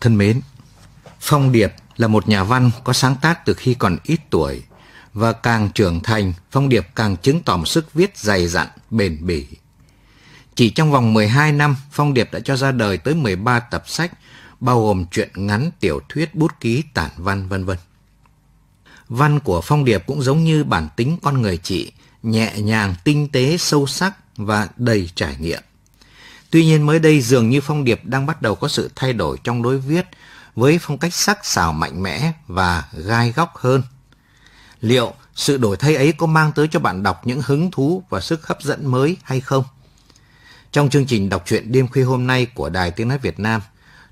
thân mến, Phong Điệp là một nhà văn có sáng tác từ khi còn ít tuổi và càng trưởng thành, Phong Điệp càng chứng tỏ một sức viết dày dặn, bền bỉ. Chỉ trong vòng 12 năm, Phong Điệp đã cho ra đời tới 13 tập sách, bao gồm truyện ngắn, tiểu thuyết, bút ký, tản văn, vân vân. Văn của Phong Điệp cũng giống như bản tính con người chị, nhẹ nhàng, tinh tế, sâu sắc và đầy trải nghiệm. Tuy nhiên mới đây dường như phong điệp đang bắt đầu có sự thay đổi trong lối viết với phong cách sắc sảo mạnh mẽ và gai góc hơn. Liệu sự đổi thay ấy có mang tới cho bạn đọc những hứng thú và sức hấp dẫn mới hay không? Trong chương trình đọc truyện đêm khuya hôm nay của Đài Tiếng Nói Việt Nam,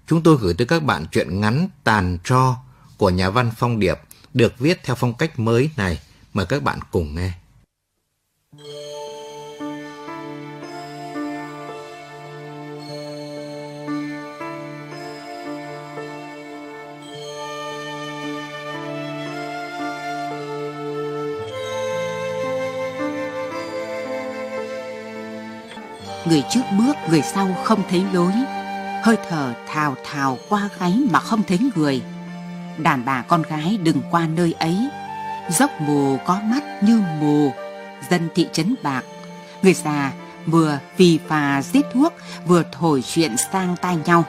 chúng tôi gửi tới các bạn truyện ngắn Tàn cho của nhà văn Phong Điệp được viết theo phong cách mới này. Mời các bạn cùng nghe. người trước bước người sau không thấy lối hơi thở thào thào qua gáy mà không thấy người đàn bà con gái đừng qua nơi ấy dốc mù có mắt như mù dân thị trấn bạc người già vừa vì phà giết thuốc vừa thổi chuyện sang tai nhau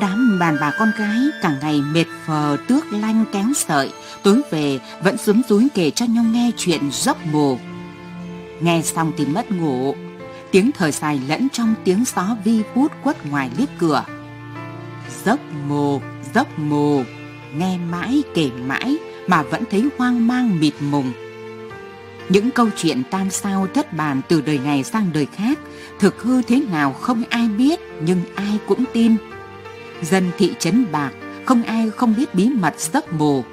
đám đàn bà con gái cả ngày mệt phờ tước lanh kéo sợi tối về vẫn xuống túi kể cho nhau nghe chuyện dốc mù nghe xong thì mất ngủ tiếng thở dài lẫn trong tiếng gió vi vút quất ngoài liếp cửa giấc mồ giấc mồ nghe mãi kể mãi mà vẫn thấy hoang mang mịt mùng những câu chuyện tam sao thất bàn từ đời này sang đời khác thực hư thế nào không ai biết nhưng ai cũng tin dân thị trấn bạc không ai không biết bí mật giấc mồ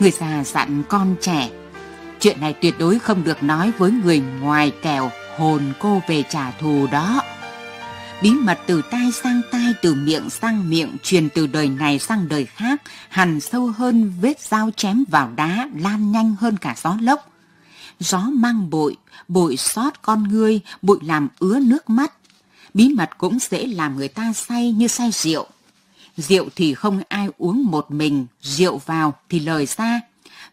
người già dặn con trẻ chuyện này tuyệt đối không được nói với người ngoài kèo hồn cô về trả thù đó. Bí mật từ tai sang tai, từ miệng sang miệng, truyền từ đời này sang đời khác, hằn sâu hơn vết dao chém vào đá, lan nhanh hơn cả gió lốc. Gió mang bụi bụi sót con người bụi làm ứa nước mắt. Bí mật cũng dễ làm người ta say như say rượu. Rượu thì không ai uống một mình, rượu vào thì lời ra.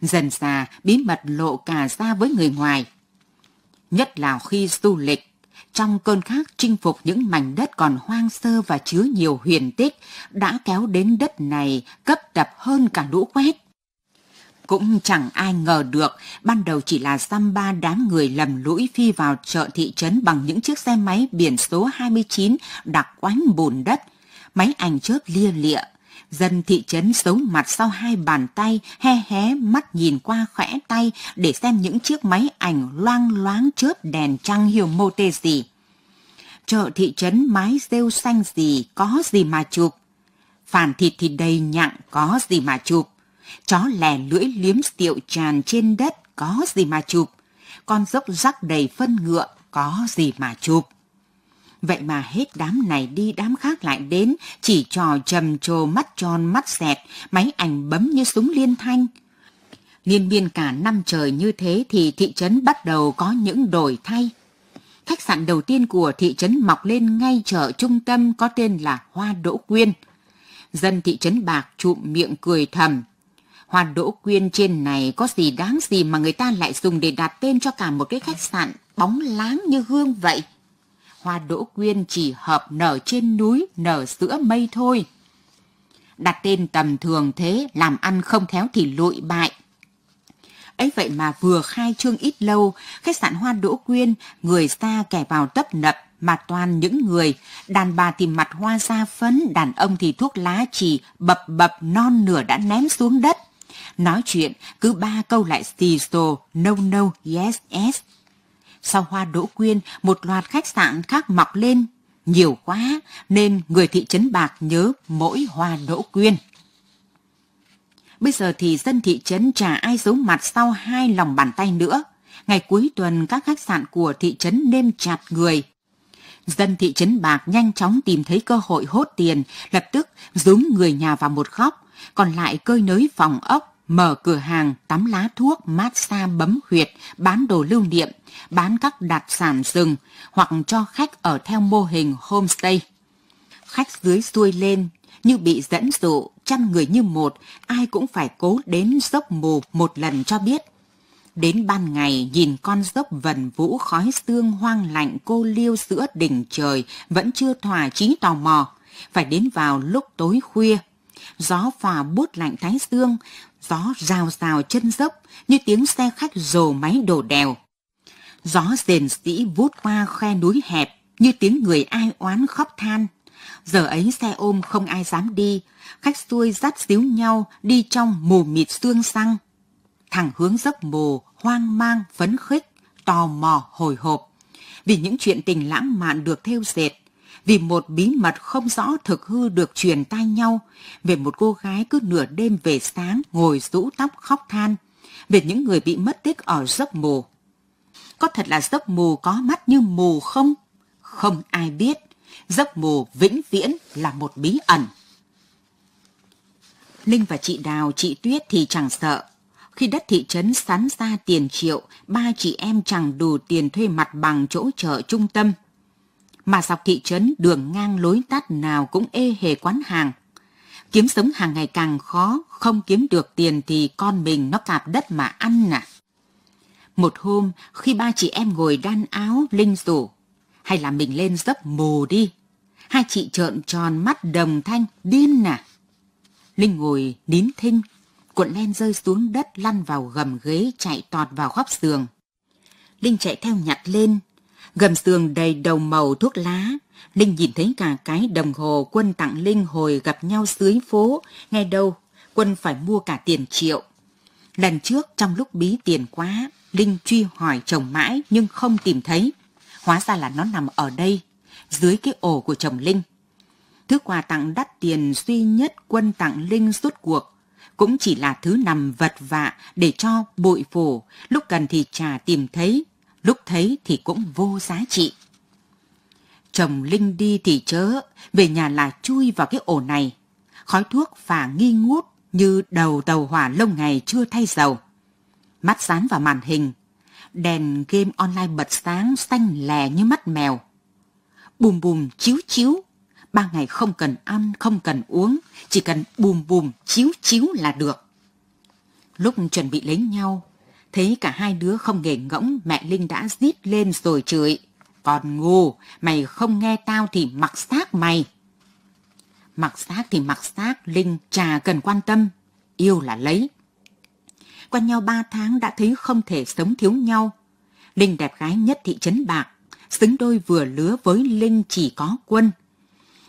Dần già, bí mật lộ cả ra với người ngoài, nhất là khi du lịch. Trong cơn khát chinh phục những mảnh đất còn hoang sơ và chứa nhiều huyền tích đã kéo đến đất này cấp đập hơn cả lũ quét. Cũng chẳng ai ngờ được, ban đầu chỉ là xăm ba đám người lầm lũi phi vào chợ thị trấn bằng những chiếc xe máy biển số 29 đặc quánh bùn đất. Máy ảnh chớp lia lịa, Dân thị trấn xấu mặt sau hai bàn tay, he hé mắt nhìn qua khỏe tay để xem những chiếc máy ảnh loang loáng chớp đèn trăng hiểu mô tê gì. Chợ thị trấn mái rêu xanh gì, có gì mà chụp. Phản thịt thì đầy nhặng, có gì mà chụp. Chó lè lưỡi liếm tiệu tràn trên đất, có gì mà chụp. Con dốc rắc đầy phân ngựa, có gì mà chụp Vậy mà hết đám này đi đám khác lại đến, chỉ trò trầm trồ mắt tròn mắt dẹt, máy ảnh bấm như súng liên thanh. Liên biên cả năm trời như thế thì thị trấn bắt đầu có những đổi thay. Khách sạn đầu tiên của thị trấn mọc lên ngay chợ trung tâm có tên là Hoa Đỗ Quyên. Dân thị trấn Bạc trụm miệng cười thầm. Hoa Đỗ Quyên trên này có gì đáng gì mà người ta lại dùng để đặt tên cho cả một cái khách sạn bóng láng như gương vậy hoa đỗ quyên chỉ hợp nở trên núi, nở giữa mây thôi. Đặt tên tầm thường thế, làm ăn không khéo thì lụi bại. Ấy vậy mà vừa khai trương ít lâu, khách sạn hoa đỗ quyên, người xa kẻ vào tấp nập, mà toàn những người, đàn bà thì mặt hoa da phấn, đàn ông thì thuốc lá chỉ bập bập non nửa đã ném xuống đất. Nói chuyện, cứ ba câu lại xì xồ, no no, yes yes sau hoa đỗ quyên một loạt khách sạn khác mọc lên nhiều quá nên người thị trấn bạc nhớ mỗi hoa đỗ quyên bây giờ thì dân thị trấn chả ai giấu mặt sau hai lòng bàn tay nữa ngày cuối tuần các khách sạn của thị trấn nêm chặt người dân thị trấn bạc nhanh chóng tìm thấy cơ hội hốt tiền lập tức dúng người nhà vào một góc còn lại cơi nới phòng ốc mở cửa hàng tắm lá thuốc mát xa bấm huyệt, bán đồ lưu niệm, bán các đặc sản rừng hoặc cho khách ở theo mô hình homestay. Khách dưới xuôi lên, như bị dẫn dụ, trăm người như một, ai cũng phải cố đến dốc mù một lần cho biết. Đến ban ngày nhìn con dốc vần vũ khói xương hoang lạnh cô liêu giữa đỉnh trời vẫn chưa thỏa chí tò mò, phải đến vào lúc tối khuya gió phà bút lạnh thái dương, gió rào rào chân dốc như tiếng xe khách rồ máy đổ đèo. Gió rền sĩ vút qua khe núi hẹp như tiếng người ai oán khóc than. Giờ ấy xe ôm không ai dám đi, khách xuôi dắt xíu nhau đi trong mù mịt xương xăng. thằng hướng dốc mồ, hoang mang, phấn khích, tò mò, hồi hộp. Vì những chuyện tình lãng mạn được theo dệt, vì một bí mật không rõ thực hư được truyền tai nhau về một cô gái cứ nửa đêm về sáng ngồi rũ tóc khóc than về những người bị mất tích ở giấc mù. Có thật là giấc mù có mắt như mù không? Không ai biết. Giấc mù vĩnh viễn là một bí ẩn. Linh và chị Đào, chị Tuyết thì chẳng sợ. Khi đất thị trấn sắn ra tiền triệu, ba chị em chẳng đủ tiền thuê mặt bằng chỗ chợ trung tâm mà dọc thị trấn đường ngang lối tắt nào cũng ê hề quán hàng. Kiếm sống hàng ngày càng khó, không kiếm được tiền thì con mình nó cạp đất mà ăn à. Một hôm, khi ba chị em ngồi đan áo, Linh rủ. Hay là mình lên dấp mù đi. Hai chị trợn tròn mắt đồng thanh, điên à. Linh ngồi nín thinh, cuộn len rơi xuống đất lăn vào gầm ghế chạy tọt vào góc giường. Linh chạy theo nhặt lên, Gầm giường đầy đầu màu thuốc lá, Linh nhìn thấy cả cái đồng hồ quân tặng Linh hồi gặp nhau dưới phố, nghe đâu quân phải mua cả tiền triệu. Lần trước trong lúc bí tiền quá, Linh truy hỏi chồng mãi nhưng không tìm thấy. Hóa ra là nó nằm ở đây, dưới cái ổ của chồng Linh. Thứ quà tặng đắt tiền duy nhất quân tặng Linh suốt cuộc cũng chỉ là thứ nằm vật vạ để cho bội phổ, lúc cần thì trà tìm thấy, lúc thấy thì cũng vô giá trị. Chồng Linh đi thì chớ, về nhà là chui vào cái ổ này. Khói thuốc phả nghi ngút như đầu tàu hỏa lâu ngày chưa thay dầu. Mắt dán vào màn hình, đèn game online bật sáng xanh lè như mắt mèo. Bùm bùm chiếu chiếu, ba ngày không cần ăn, không cần uống, chỉ cần bùm bùm chiếu chiếu là được. Lúc chuẩn bị lấy nhau, Thấy cả hai đứa không nghề ngỗng, mẹ Linh đã rít lên rồi chửi. Còn ngu, mày không nghe tao thì mặc xác mày. Mặc xác thì mặc xác, Linh chả cần quan tâm, yêu là lấy. Quen nhau ba tháng đã thấy không thể sống thiếu nhau. Linh đẹp gái nhất thị trấn Bạc, xứng đôi vừa lứa với Linh chỉ có quân.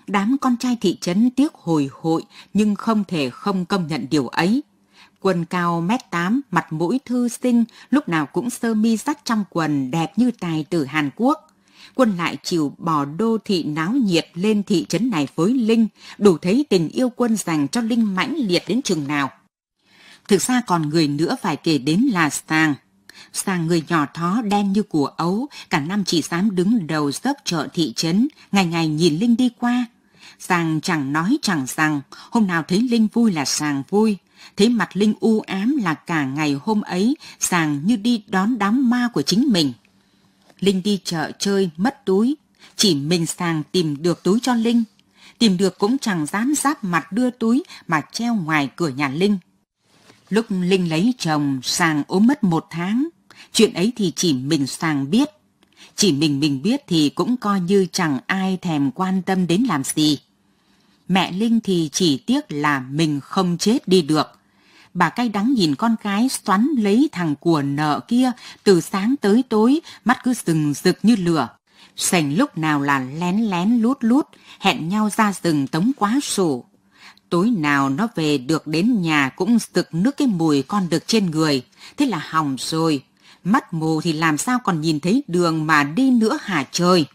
Đám con trai thị trấn tiếc hồi hội nhưng không thể không công nhận điều ấy quần cao mét tám, mặt mũi thư sinh, lúc nào cũng sơ mi dắt trong quần đẹp như tài tử Hàn Quốc. Quân lại chịu bỏ đô thị náo nhiệt lên thị trấn này với Linh, đủ thấy tình yêu quân dành cho Linh mãnh liệt đến chừng nào. Thực ra còn người nữa phải kể đến là sàng sàng người nhỏ thó đen như của ấu, cả năm chỉ dám đứng đầu dốc chợ thị trấn, ngày ngày nhìn Linh đi qua, Sàng chẳng nói chẳng rằng, hôm nào thấy Linh vui là Sàng vui, thế mặt Linh u ám là cả ngày hôm ấy sàng như đi đón đám ma của chính mình. Linh đi chợ chơi mất túi, chỉ mình sàng tìm được túi cho Linh. Tìm được cũng chẳng dám giáp mặt đưa túi mà treo ngoài cửa nhà Linh. Lúc Linh lấy chồng, sàng ốm mất một tháng. Chuyện ấy thì chỉ mình sàng biết. Chỉ mình mình biết thì cũng coi như chẳng ai thèm quan tâm đến làm gì mẹ Linh thì chỉ tiếc là mình không chết đi được. Bà cay đắng nhìn con gái xoắn lấy thằng của nợ kia từ sáng tới tối, mắt cứ rừng rực như lửa. Sành lúc nào là lén lén lút lút, hẹn nhau ra rừng tống quá sổ. Tối nào nó về được đến nhà cũng sực nước cái mùi con được trên người, thế là hỏng rồi. Mắt mù thì làm sao còn nhìn thấy đường mà đi nữa hả trời?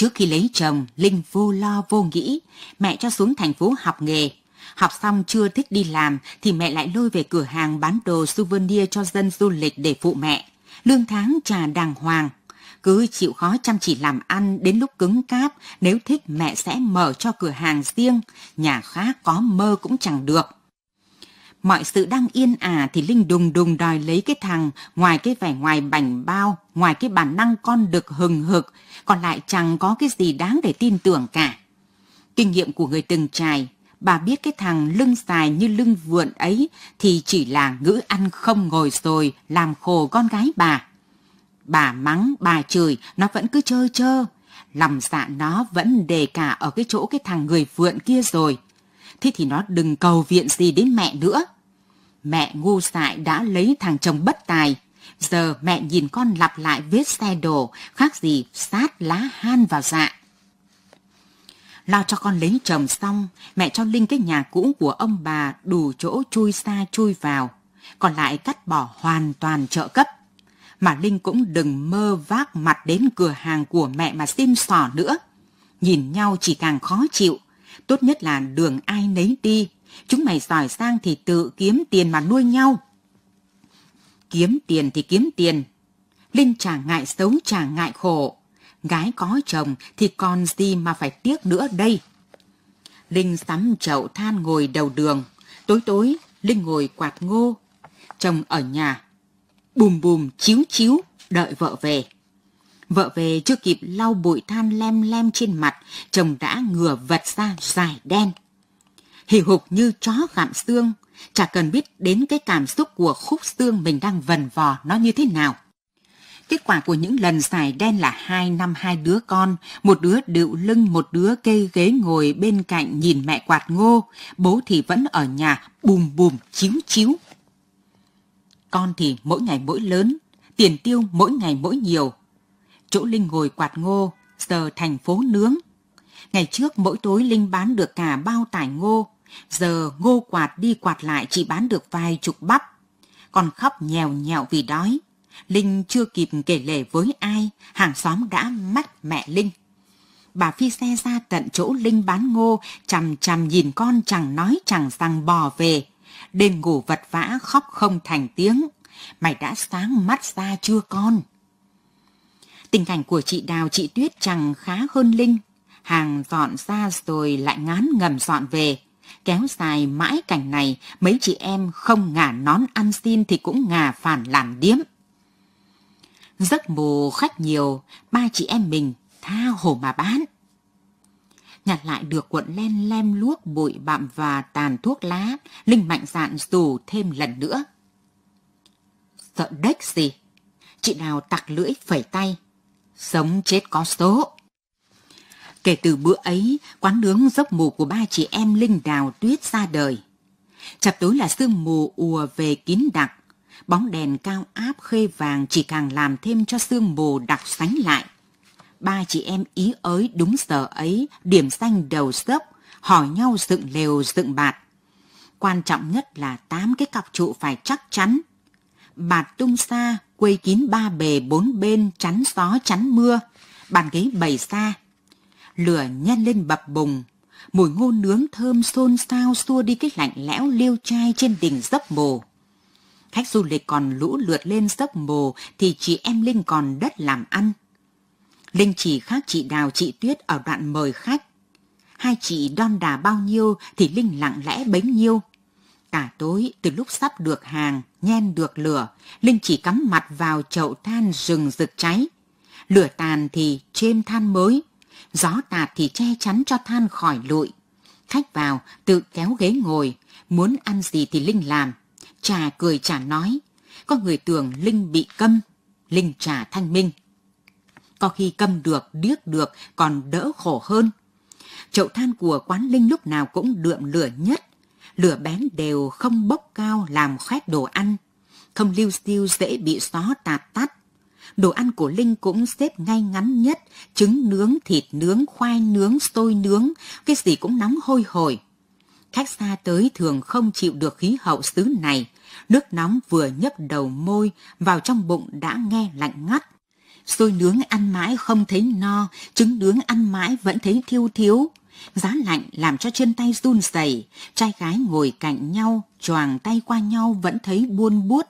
Trước khi lấy chồng, Linh vô lo vô nghĩ, mẹ cho xuống thành phố học nghề. Học xong chưa thích đi làm thì mẹ lại lôi về cửa hàng bán đồ souvenir cho dân du lịch để phụ mẹ. Lương tháng trà đàng hoàng. Cứ chịu khó chăm chỉ làm ăn đến lúc cứng cáp, nếu thích mẹ sẽ mở cho cửa hàng riêng, nhà khác có mơ cũng chẳng được mọi sự đang yên ả thì Linh đùng đùng đòi lấy cái thằng, ngoài cái vẻ ngoài bảnh bao, ngoài cái bản năng con được hừng hực, còn lại chẳng có cái gì đáng để tin tưởng cả. Kinh nghiệm của người từng trải, bà biết cái thằng lưng dài như lưng vượn ấy thì chỉ là ngữ ăn không ngồi rồi làm khổ con gái bà. Bà mắng, bà chửi, nó vẫn cứ chơi chơi Lòng dạ nó vẫn đề cả ở cái chỗ cái thằng người vượn kia rồi thế thì nó đừng cầu viện gì đến mẹ nữa. Mẹ ngu dại đã lấy thằng chồng bất tài, giờ mẹ nhìn con lặp lại vết xe đổ, khác gì sát lá han vào dạ. Lo cho con lấy chồng xong, mẹ cho Linh cái nhà cũ của ông bà đủ chỗ chui xa chui vào, còn lại cắt bỏ hoàn toàn trợ cấp. Mà Linh cũng đừng mơ vác mặt đến cửa hàng của mẹ mà xin xỏ nữa. Nhìn nhau chỉ càng khó chịu tốt nhất là đường ai nấy đi. Chúng mày giỏi sang thì tự kiếm tiền mà nuôi nhau. Kiếm tiền thì kiếm tiền. Linh chả ngại xấu chả ngại khổ. Gái có chồng thì còn gì mà phải tiếc nữa đây. Linh sắm chậu than ngồi đầu đường. Tối tối, Linh ngồi quạt ngô. Chồng ở nhà. Bùm bùm chiếu chiếu, đợi vợ về. Vợ về chưa kịp lau bụi than lem lem trên mặt, chồng đã ngửa vật ra dài đen. Hì hục như chó gặm xương, chả cần biết đến cái cảm xúc của khúc xương mình đang vần vò nó như thế nào. Kết quả của những lần xài đen là hai năm hai đứa con, một đứa đựu lưng, một đứa kê ghế ngồi bên cạnh nhìn mẹ quạt ngô, bố thì vẫn ở nhà bùm bùm chiếu chiếu. Con thì mỗi ngày mỗi lớn, tiền tiêu mỗi ngày mỗi nhiều, chỗ Linh ngồi quạt ngô, giờ thành phố nướng. Ngày trước mỗi tối Linh bán được cả bao tải ngô, giờ ngô quạt đi quạt lại chỉ bán được vài chục bắp. Còn khóc nhèo nhẹo vì đói. Linh chưa kịp kể lể với ai, hàng xóm đã mắt mẹ Linh. Bà phi xe ra tận chỗ Linh bán ngô, chằm chằm nhìn con chẳng nói chẳng rằng bò về. Đêm ngủ vật vã khóc không thành tiếng. Mày đã sáng mắt ra chưa con? Tình cảnh của chị Đào chị Tuyết chẳng khá hơn Linh. Hàng dọn ra rồi lại ngán ngầm dọn về. Kéo dài mãi cảnh này, mấy chị em không ngả nón ăn xin thì cũng ngả phản làm điếm. Giấc mù khách nhiều, ba chị em mình tha hồ mà bán. Nhặt lại được cuộn len lem luốc bụi bặm và tàn thuốc lá, Linh mạnh dạn dù thêm lần nữa. Sợ đếch gì? Chị nào tặc lưỡi phẩy tay, Sống chết có số. Kể từ bữa ấy, quán nướng dốc mù của ba chị em Linh Đào Tuyết ra đời. Chập tối là sương mù ùa về kín đặc, bóng đèn cao áp khê vàng chỉ càng làm thêm cho sương mù đặc sánh lại. Ba chị em ý ới đúng giờ ấy, điểm xanh đầu dốc, hỏi nhau dựng lều dựng bạt. Quan trọng nhất là tám cái cọc trụ phải chắc chắn. Bạt tung xa, quây kín ba bề bốn bên chắn gió chắn mưa, bàn ghế bày xa. Lửa nhen lên bập bùng, mùi ngô nướng thơm xôn xao xua đi cái lạnh lẽo liêu trai trên đỉnh dốc mồ. Khách du lịch còn lũ lượt lên dốc mồ thì chị em Linh còn đất làm ăn. Linh chỉ khác chị Đào chị Tuyết ở đoạn mời khách. Hai chị đon đà bao nhiêu thì Linh lặng lẽ bấy nhiêu. Cả tối từ lúc sắp được hàng, nhen được lửa, Linh chỉ cắm mặt vào chậu than rừng rực cháy. Lửa tàn thì chêm than mới, gió tạt thì che chắn cho than khỏi lụi. Khách vào, tự kéo ghế ngồi, muốn ăn gì thì Linh làm. Trà cười trà nói, có người tưởng Linh bị câm, Linh trà thanh minh. Có khi câm được, điếc được, còn đỡ khổ hơn. Chậu than của quán Linh lúc nào cũng đượm lửa nhất, lửa bén đều không bốc cao làm khoét đồ ăn, không lưu siêu dễ bị gió tạt tắt. Đồ ăn của Linh cũng xếp ngay ngắn nhất, trứng nướng, thịt nướng, khoai nướng, xôi nướng, cái gì cũng nóng hôi hổi. Khách xa tới thường không chịu được khí hậu xứ này, nước nóng vừa nhấp đầu môi, vào trong bụng đã nghe lạnh ngắt. Xôi nướng ăn mãi không thấy no, trứng nướng ăn mãi vẫn thấy thiêu thiếu, Giá lạnh làm cho chân tay run rẩy, trai gái ngồi cạnh nhau, choàng tay qua nhau vẫn thấy buôn buốt.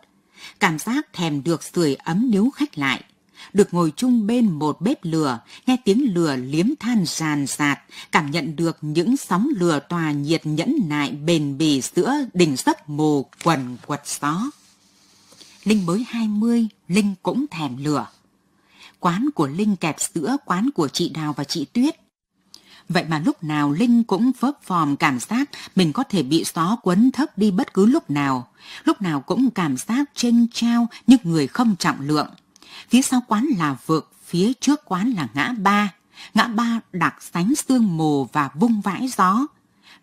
Cảm giác thèm được sưởi ấm nếu khách lại. Được ngồi chung bên một bếp lửa, nghe tiếng lửa liếm than ràn rạt, cảm nhận được những sóng lửa tòa nhiệt nhẫn nại bền bỉ giữa đỉnh giấc mồ quần quật gió. Linh mới 20, Linh cũng thèm lửa. Quán của Linh kẹp giữa quán của chị Đào và chị Tuyết Vậy mà lúc nào Linh cũng vấp phòm cảm giác mình có thể bị gió cuốn thấp đi bất cứ lúc nào. Lúc nào cũng cảm giác chênh trao như người không trọng lượng. Phía sau quán là vực, phía trước quán là ngã ba. Ngã ba đặc sánh sương mù và vung vãi gió.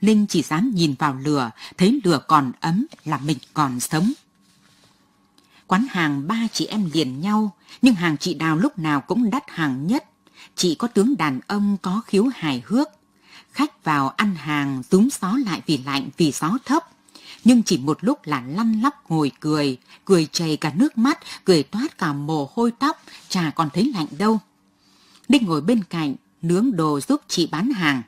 Linh chỉ dám nhìn vào lửa, thấy lửa còn ấm là mình còn sống. Quán hàng ba chị em liền nhau, nhưng hàng chị Đào lúc nào cũng đắt hàng nhất, chỉ có tướng đàn ông có khiếu hài hước. Khách vào ăn hàng túm xó lại vì lạnh vì gió thấp. Nhưng chỉ một lúc là lăn lóc ngồi cười, cười chảy cả nước mắt, cười toát cả mồ hôi tóc, chả còn thấy lạnh đâu. Đinh ngồi bên cạnh, nướng đồ giúp chị bán hàng.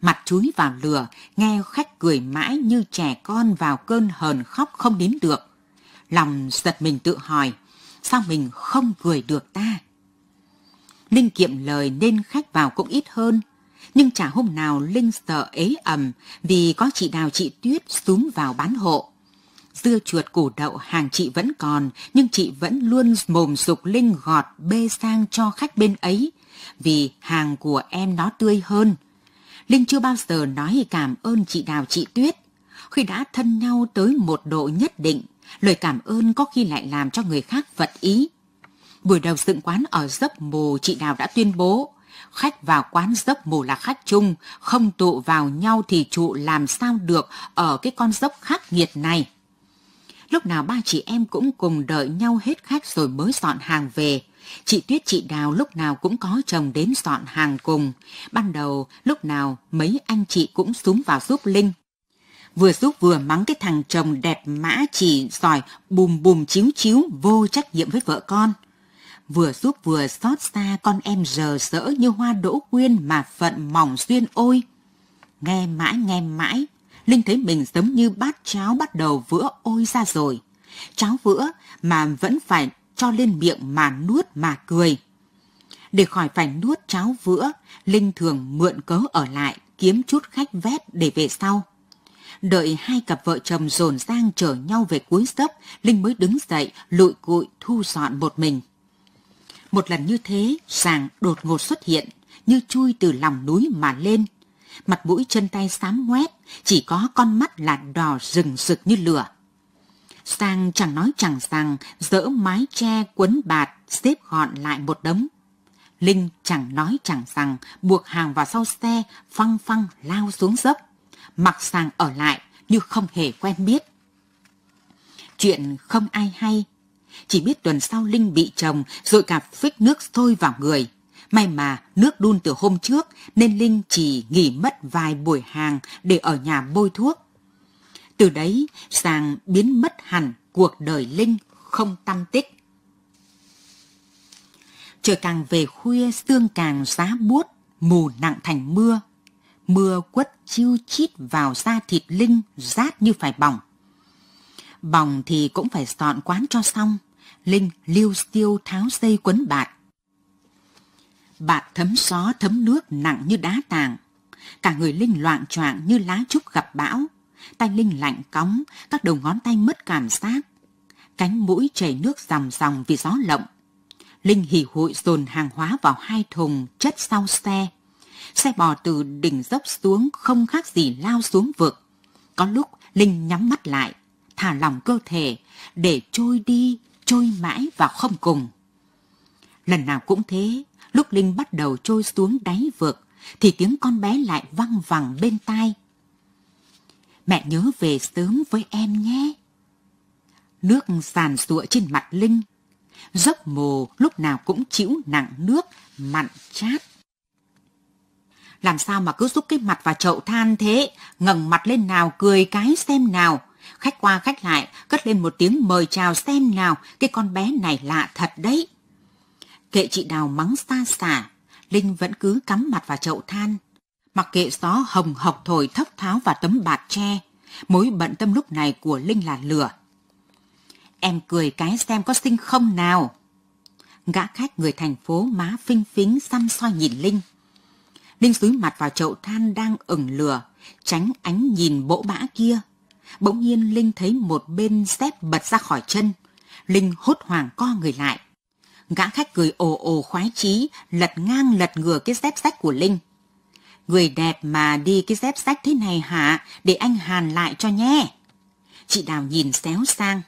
Mặt chúi vào lửa, nghe khách cười mãi như trẻ con vào cơn hờn khóc không đến được. Lòng giật mình tự hỏi, sao mình không cười được ta? Linh kiệm lời nên khách vào cũng ít hơn. Nhưng chả hôm nào Linh sợ ế ẩm vì có chị đào chị Tuyết xuống vào bán hộ. Dưa chuột củ đậu hàng chị vẫn còn, nhưng chị vẫn luôn mồm sục Linh gọt bê sang cho khách bên ấy, vì hàng của em nó tươi hơn. Linh chưa bao giờ nói cảm ơn chị Đào chị Tuyết. Khi đã thân nhau tới một độ nhất định, lời cảm ơn có khi lại làm cho người khác vật ý. Buổi đầu dựng quán ở dốc mồ, chị nào đã tuyên bố, khách vào quán dốc mồ là khách chung, không tụ vào nhau thì trụ làm sao được ở cái con dốc khắc nghiệt này. Lúc nào ba chị em cũng cùng đợi nhau hết khách rồi mới dọn hàng về. Chị Tuyết chị Đào lúc nào cũng có chồng đến dọn hàng cùng. Ban đầu lúc nào mấy anh chị cũng súng vào giúp Linh. Vừa giúp vừa mắng cái thằng chồng đẹp mã chỉ giỏi bùm bùm chiếu chiếu vô trách nhiệm với vợ con vừa giúp vừa xót xa con em rờ rỡ như hoa đỗ quyên mà phận mỏng duyên ôi. Nghe mãi nghe mãi, Linh thấy mình giống như bát cháo bắt đầu vữa ôi ra rồi. Cháo vữa mà vẫn phải cho lên miệng mà nuốt mà cười. Để khỏi phải nuốt cháo vữa, Linh thường mượn cớ ở lại kiếm chút khách vét để về sau. Đợi hai cặp vợ chồng dồn sang chở nhau về cuối dốc, Linh mới đứng dậy, lụi cụi thu dọn một mình. Một lần như thế, sàng đột ngột xuất hiện, như chui từ lòng núi mà lên. Mặt mũi chân tay xám ngoét, chỉ có con mắt là đỏ rừng rực như lửa. Sang chẳng nói chẳng rằng, dỡ mái tre quấn bạt, xếp gọn lại một đống. Linh chẳng nói chẳng rằng, buộc hàng vào sau xe, phăng phăng lao xuống dốc. Mặc sàng ở lại, như không hề quen biết. Chuyện không ai hay, chỉ biết tuần sau Linh bị chồng rồi cả phích nước thôi vào người. May mà nước đun từ hôm trước nên Linh chỉ nghỉ mất vài buổi hàng để ở nhà bôi thuốc. Từ đấy, Sàng biến mất hẳn cuộc đời Linh không tâm tích. Trời càng về khuya sương càng giá buốt, mù nặng thành mưa. Mưa quất chiu chít vào da thịt Linh rát như phải bỏng. Bỏng thì cũng phải dọn quán cho xong. Linh liêu tiêu tháo dây quấn bạt bạt thấm xó thấm nước nặng như đá tàng. Cả người Linh loạn choạng như lá trúc gặp bão. Tay Linh lạnh cóng, các đầu ngón tay mất cảm giác. Cánh mũi chảy nước ròng ròng vì gió lộng. Linh hỉ hội dồn hàng hóa vào hai thùng chất sau xe. Xe bò từ đỉnh dốc xuống không khác gì lao xuống vực. Có lúc Linh nhắm mắt lại, thả lòng cơ thể để trôi đi trôi mãi vào không cùng. Lần nào cũng thế, lúc Linh bắt đầu trôi xuống đáy vực, thì tiếng con bé lại văng vẳng bên tai. Mẹ nhớ về sớm với em nhé. Nước sàn sụa trên mặt Linh. Dốc mồ lúc nào cũng chịu nặng nước, mặn chát. Làm sao mà cứ rút cái mặt vào chậu than thế, ngẩng mặt lên nào cười cái xem nào khách qua khách lại, cất lên một tiếng mời chào xem nào, cái con bé này lạ thật đấy. Kệ chị Đào mắng xa xả, Linh vẫn cứ cắm mặt vào chậu than. Mặc kệ gió hồng hộc thổi thốc tháo vào tấm bạt tre, mối bận tâm lúc này của Linh là lửa. Em cười cái xem có xinh không nào. Gã khách người thành phố má phinh phính xăm soi nhìn Linh. Linh dúi mặt vào chậu than đang ửng lửa, tránh ánh nhìn bỗ bã kia. Bỗng nhiên Linh thấy một bên dép bật ra khỏi chân. Linh hốt hoảng co người lại. Gã khách cười ồ ồ khoái chí, lật ngang lật ngừa cái dép sách của Linh. Người đẹp mà đi cái dép sách thế này hả, để anh Hàn lại cho nhé. Chị Đào nhìn xéo sang.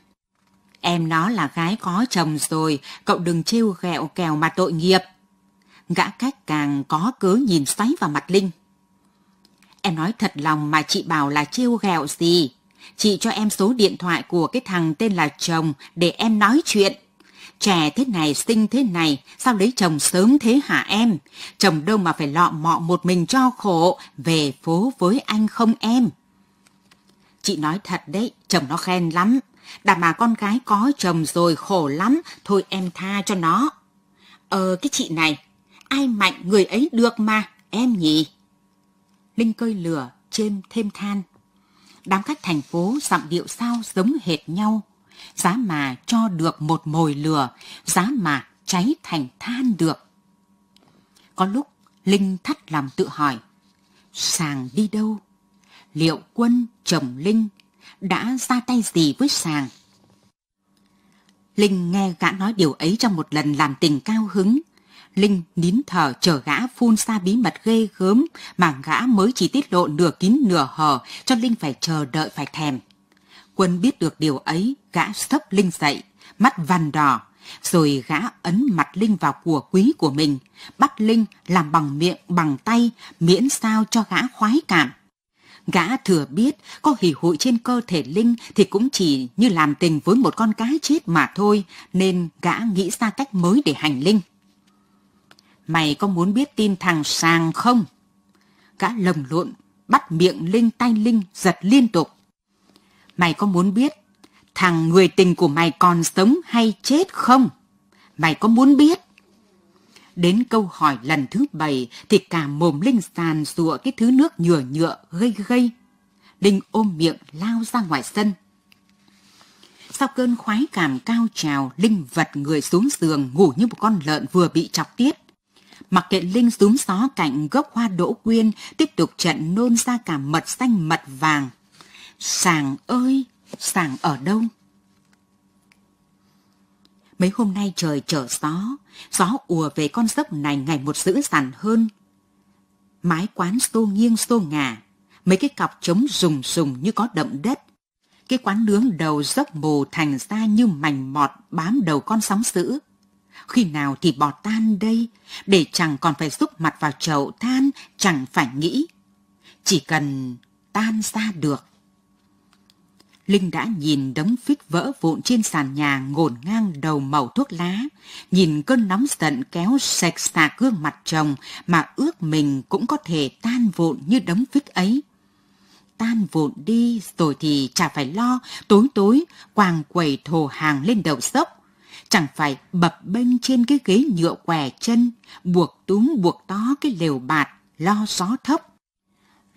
Em nó là gái có chồng rồi, cậu đừng trêu ghẹo kèo mà tội nghiệp. Gã cách càng có cớ nhìn xoáy vào mặt Linh. Em nói thật lòng mà chị bảo là trêu ghẹo gì chị cho em số điện thoại của cái thằng tên là chồng để em nói chuyện. Trẻ thế này, xinh thế này, sao lấy chồng sớm thế hả em? Chồng đâu mà phải lọ mọ một mình cho khổ, về phố với anh không em? Chị nói thật đấy, chồng nó khen lắm. Đàn bà con gái có chồng rồi khổ lắm, thôi em tha cho nó. Ờ, cái chị này, ai mạnh người ấy được mà, em nhỉ? Linh cơi lửa, chêm thêm than đám khách thành phố dặm điệu sao giống hệt nhau. Giá mà cho được một mồi lửa, giá mà cháy thành than được. Có lúc Linh thắt lòng tự hỏi, Sàng đi đâu? Liệu quân chồng Linh đã ra tay gì với Sàng? Linh nghe gã nói điều ấy trong một lần làm tình cao hứng, Linh nín thở chờ gã phun ra bí mật ghê gớm mà gã mới chỉ tiết lộ nửa kín nửa hở cho Linh phải chờ đợi phải thèm. Quân biết được điều ấy, gã sấp Linh dậy, mắt vằn đỏ, rồi gã ấn mặt Linh vào của quý của mình, bắt Linh làm bằng miệng bằng tay miễn sao cho gã khoái cảm. Gã thừa biết có hỉ hội trên cơ thể Linh thì cũng chỉ như làm tình với một con cái chết mà thôi, nên gã nghĩ ra cách mới để hành Linh mày có muốn biết tin thằng sàng không? Gã lồng lộn, bắt miệng Linh tay Linh giật liên tục. Mày có muốn biết thằng người tình của mày còn sống hay chết không? Mày có muốn biết? Đến câu hỏi lần thứ bảy thì cả mồm Linh sàn rụa cái thứ nước nhựa nhựa gây gây. Linh ôm miệng lao ra ngoài sân. Sau cơn khoái cảm cao trào, Linh vật người xuống giường ngủ như một con lợn vừa bị chọc tiết mặc kệ Linh rúm xó cạnh gốc hoa đỗ quyên, tiếp tục trận nôn ra cả mật xanh mật vàng. Sàng ơi, sàng ở đâu? Mấy hôm nay trời trở gió, gió ùa về con dốc này ngày một dữ dằn hơn. Mái quán xô nghiêng xô ngả, mấy cái cọc trống rùng rùng như có đậm đất. Cái quán nướng đầu dốc mù thành ra như mảnh mọt bám đầu con sóng dữ khi nào thì bỏ tan đây, để chẳng còn phải xúc mặt vào chậu than, chẳng phải nghĩ. Chỉ cần tan ra được. Linh đã nhìn đống phích vỡ vụn trên sàn nhà ngổn ngang đầu màu thuốc lá, nhìn cơn nóng giận kéo sạch sạc gương mặt chồng mà ước mình cũng có thể tan vụn như đống phích ấy. Tan vụn đi rồi thì chả phải lo, tối tối quàng quẩy thổ hàng lên đầu sốc chẳng phải bập bênh trên cái ghế nhựa què chân, buộc túm buộc to cái lều bạt, lo gió thấp.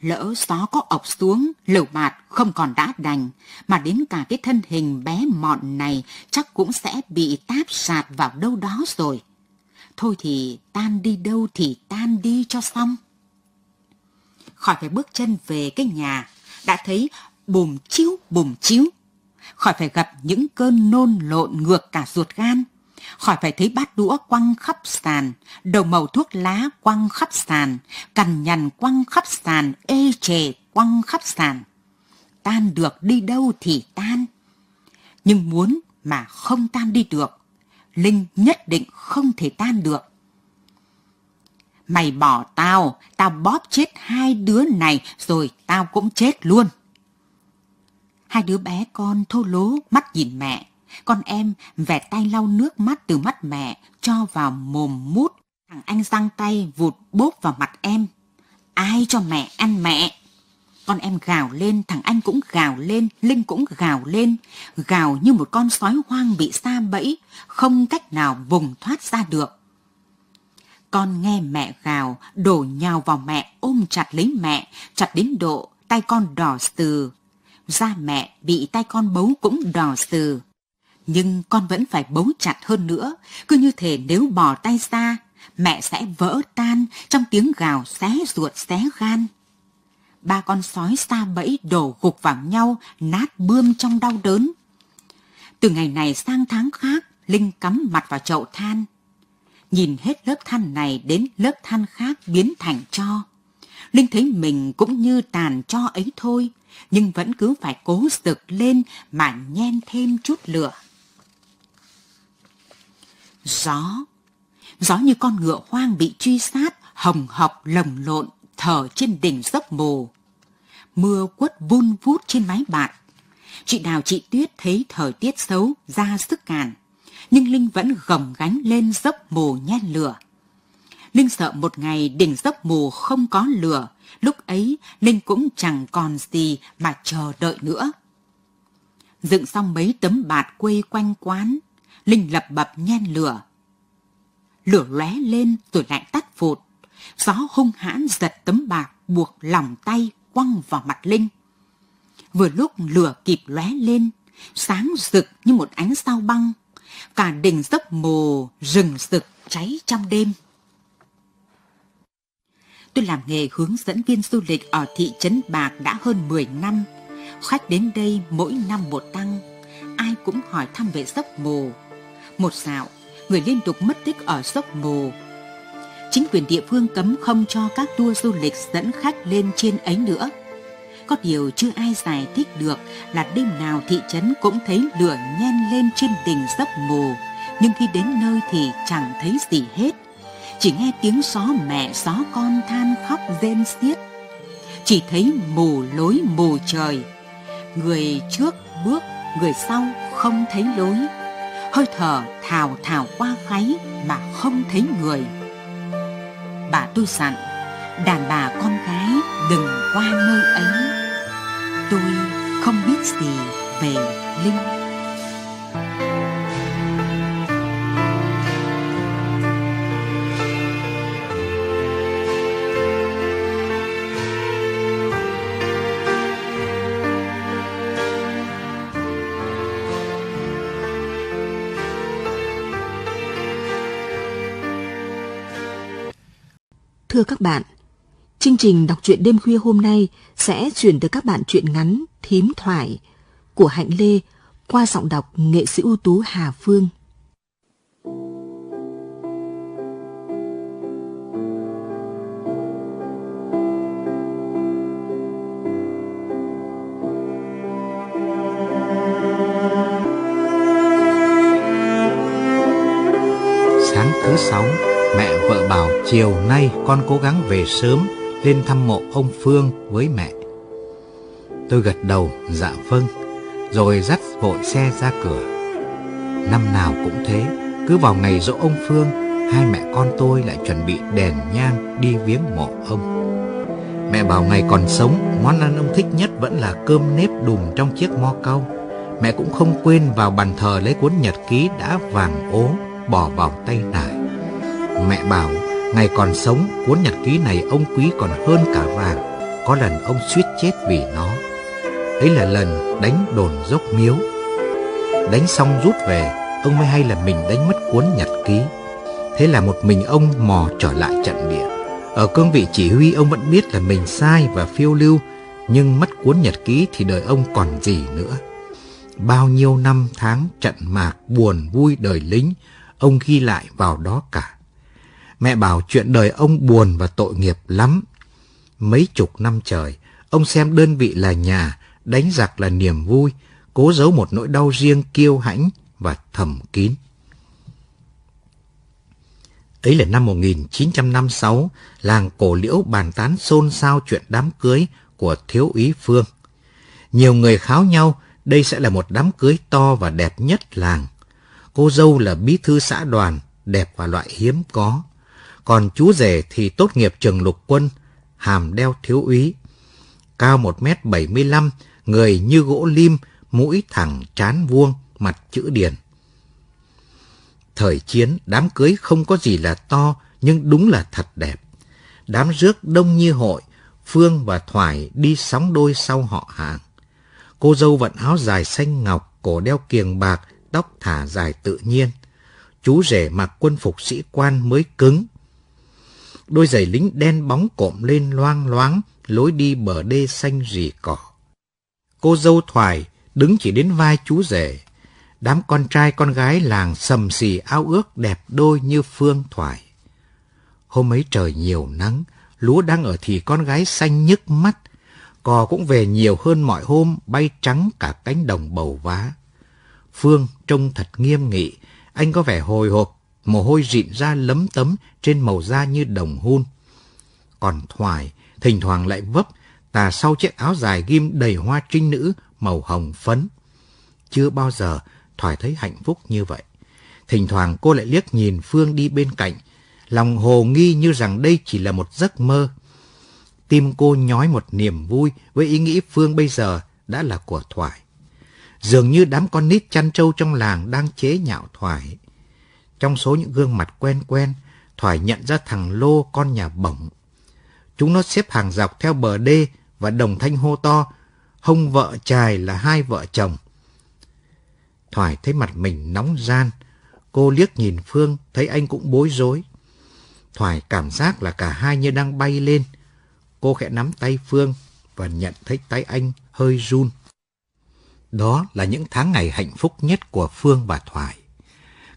Lỡ gió có ọc xuống, lều bạt không còn đã đành, mà đến cả cái thân hình bé mọn này chắc cũng sẽ bị táp sạt vào đâu đó rồi. Thôi thì tan đi đâu thì tan đi cho xong. Khỏi phải bước chân về cái nhà, đã thấy bùm chiếu bùm chiếu khỏi phải gặp những cơn nôn lộn ngược cả ruột gan, khỏi phải thấy bát đũa quăng khắp sàn, đầu màu thuốc lá quăng khắp sàn, cằn nhằn quăng khắp sàn, ê chề quăng khắp sàn. Tan được đi đâu thì tan. Nhưng muốn mà không tan đi được, Linh nhất định không thể tan được. Mày bỏ tao, tao bóp chết hai đứa này rồi tao cũng chết luôn. Hai đứa bé con thô lố mắt nhìn mẹ. Con em vẻ tay lau nước mắt từ mắt mẹ cho vào mồm mút. Thằng anh giang tay vụt bốp vào mặt em. Ai cho mẹ ăn mẹ? Con em gào lên, thằng anh cũng gào lên, Linh cũng gào lên. Gào như một con sói hoang bị xa bẫy, không cách nào vùng thoát ra được. Con nghe mẹ gào, đổ nhào vào mẹ, ôm chặt lấy mẹ, chặt đến độ tay con đỏ từ da mẹ bị tay con bấu cũng đỏ sừ. Nhưng con vẫn phải bấu chặt hơn nữa, cứ như thể nếu bỏ tay ra, mẹ sẽ vỡ tan trong tiếng gào xé ruột xé gan. Ba con sói xa bẫy đổ gục vào nhau, nát bươm trong đau đớn. Từ ngày này sang tháng khác, Linh cắm mặt vào chậu than. Nhìn hết lớp than này đến lớp than khác biến thành cho. Linh thấy mình cũng như tàn cho ấy thôi, nhưng vẫn cứ phải cố rực lên mà nhen thêm chút lửa. Gió Gió như con ngựa hoang bị truy sát, hồng học lầm lộn, thở trên đỉnh dốc mồ. Mưa quất vun vút trên mái bạt. Chị Đào chị Tuyết thấy thời tiết xấu, ra sức càn Nhưng Linh vẫn gồng gánh lên dốc mồ nhen lửa. Linh sợ một ngày đỉnh dốc mồ không có lửa, lúc ấy Linh cũng chẳng còn gì mà chờ đợi nữa. Dựng xong mấy tấm bạt quây quanh quán, Linh lập bập nhen lửa. Lửa lóe lên rồi lại tắt vụt, gió hung hãn giật tấm bạc buộc lòng tay quăng vào mặt Linh. Vừa lúc lửa kịp lóe lên, sáng rực như một ánh sao băng, cả đỉnh dốc mồ rừng rực cháy trong đêm. Tôi làm nghề hướng dẫn viên du lịch ở thị trấn Bạc đã hơn 10 năm. Khách đến đây mỗi năm một tăng, ai cũng hỏi thăm về dốc mồ. Một dạo, người liên tục mất tích ở dốc mồ. Chính quyền địa phương cấm không cho các tour du lịch dẫn khách lên trên ấy nữa. Có điều chưa ai giải thích được là đêm nào thị trấn cũng thấy lửa nhen lên trên đỉnh dốc mồ, nhưng khi đến nơi thì chẳng thấy gì hết chỉ nghe tiếng xó mẹ xó con than khóc rên xiết chỉ thấy mù lối mù trời người trước bước người sau không thấy lối hơi thở thào thào qua gáy mà không thấy người bà tôi dặn đàn bà con gái đừng qua nơi ấy tôi không biết gì về linh Thưa các bạn, chương trình đọc truyện đêm khuya hôm nay sẽ chuyển tới các bạn truyện ngắn Thím thoại của Hạnh Lê qua giọng đọc nghệ sĩ ưu tú Hà Phương. Chiều nay con cố gắng về sớm lên thăm mộ ông Phương với mẹ. Tôi gật đầu, dạ vâng, rồi dắt vội xe ra cửa. Năm nào cũng thế, cứ vào ngày dỗ ông Phương, hai mẹ con tôi lại chuẩn bị đèn nhang đi viếng mộ ông. Mẹ bảo ngày còn sống, món ăn ông thích nhất vẫn là cơm nếp đùm trong chiếc mo cau. Mẹ cũng không quên vào bàn thờ lấy cuốn nhật ký đã vàng ố bỏ vào tay nải. Mẹ bảo Ngày còn sống, cuốn nhật ký này ông quý còn hơn cả vàng. Có lần ông suýt chết vì nó. Ấy là lần đánh đồn dốc miếu. Đánh xong rút về, ông mới hay là mình đánh mất cuốn nhật ký. Thế là một mình ông mò trở lại trận địa. Ở cương vị chỉ huy ông vẫn biết là mình sai và phiêu lưu, nhưng mất cuốn nhật ký thì đời ông còn gì nữa. Bao nhiêu năm tháng trận mạc buồn vui đời lính, ông ghi lại vào đó cả. Mẹ bảo chuyện đời ông buồn và tội nghiệp lắm. Mấy chục năm trời, ông xem đơn vị là nhà, đánh giặc là niềm vui, cố giấu một nỗi đau riêng kiêu hãnh và thầm kín. Ấy là năm 1956, làng cổ liễu bàn tán xôn xao chuyện đám cưới của thiếu úy Phương. Nhiều người kháo nhau, đây sẽ là một đám cưới to và đẹp nhất làng. Cô dâu là bí thư xã đoàn, đẹp và loại hiếm có còn chú rể thì tốt nghiệp trường lục quân, hàm đeo thiếu úy. Cao 1m75, người như gỗ lim, mũi thẳng trán vuông, mặt chữ điền. Thời chiến, đám cưới không có gì là to, nhưng đúng là thật đẹp. Đám rước đông như hội, Phương và Thoải đi sóng đôi sau họ hàng. Cô dâu vận áo dài xanh ngọc, cổ đeo kiềng bạc, tóc thả dài tự nhiên. Chú rể mặc quân phục sĩ quan mới cứng, Đôi giày lính đen bóng cộm lên loang loáng, lối đi bờ đê xanh rì cỏ. Cô dâu thoải, đứng chỉ đến vai chú rể. Đám con trai con gái làng sầm xì ao ước đẹp đôi như phương thoải. Hôm ấy trời nhiều nắng, lúa đang ở thì con gái xanh nhức mắt. Cò cũng về nhiều hơn mọi hôm, bay trắng cả cánh đồng bầu vá. Phương trông thật nghiêm nghị, anh có vẻ hồi hộp mồ hôi rịn ra lấm tấm trên màu da như đồng hun. Còn Thoải thỉnh thoảng lại vấp tà sau chiếc áo dài ghim đầy hoa trinh nữ màu hồng phấn. Chưa bao giờ Thoải thấy hạnh phúc như vậy. Thỉnh thoảng cô lại liếc nhìn Phương đi bên cạnh, lòng hồ nghi như rằng đây chỉ là một giấc mơ. Tim cô nhói một niềm vui với ý nghĩ Phương bây giờ đã là của Thoải. Dường như đám con nít chăn trâu trong làng đang chế nhạo Thoải. Trong số những gương mặt quen quen, Thoải nhận ra thằng Lô con nhà bổng. Chúng nó xếp hàng dọc theo bờ đê và đồng thanh hô to, hông vợ chài là hai vợ chồng. Thoải thấy mặt mình nóng gian, cô liếc nhìn Phương thấy anh cũng bối rối. Thoải cảm giác là cả hai như đang bay lên. Cô khẽ nắm tay Phương và nhận thấy tay anh hơi run. Đó là những tháng ngày hạnh phúc nhất của Phương và Thoải.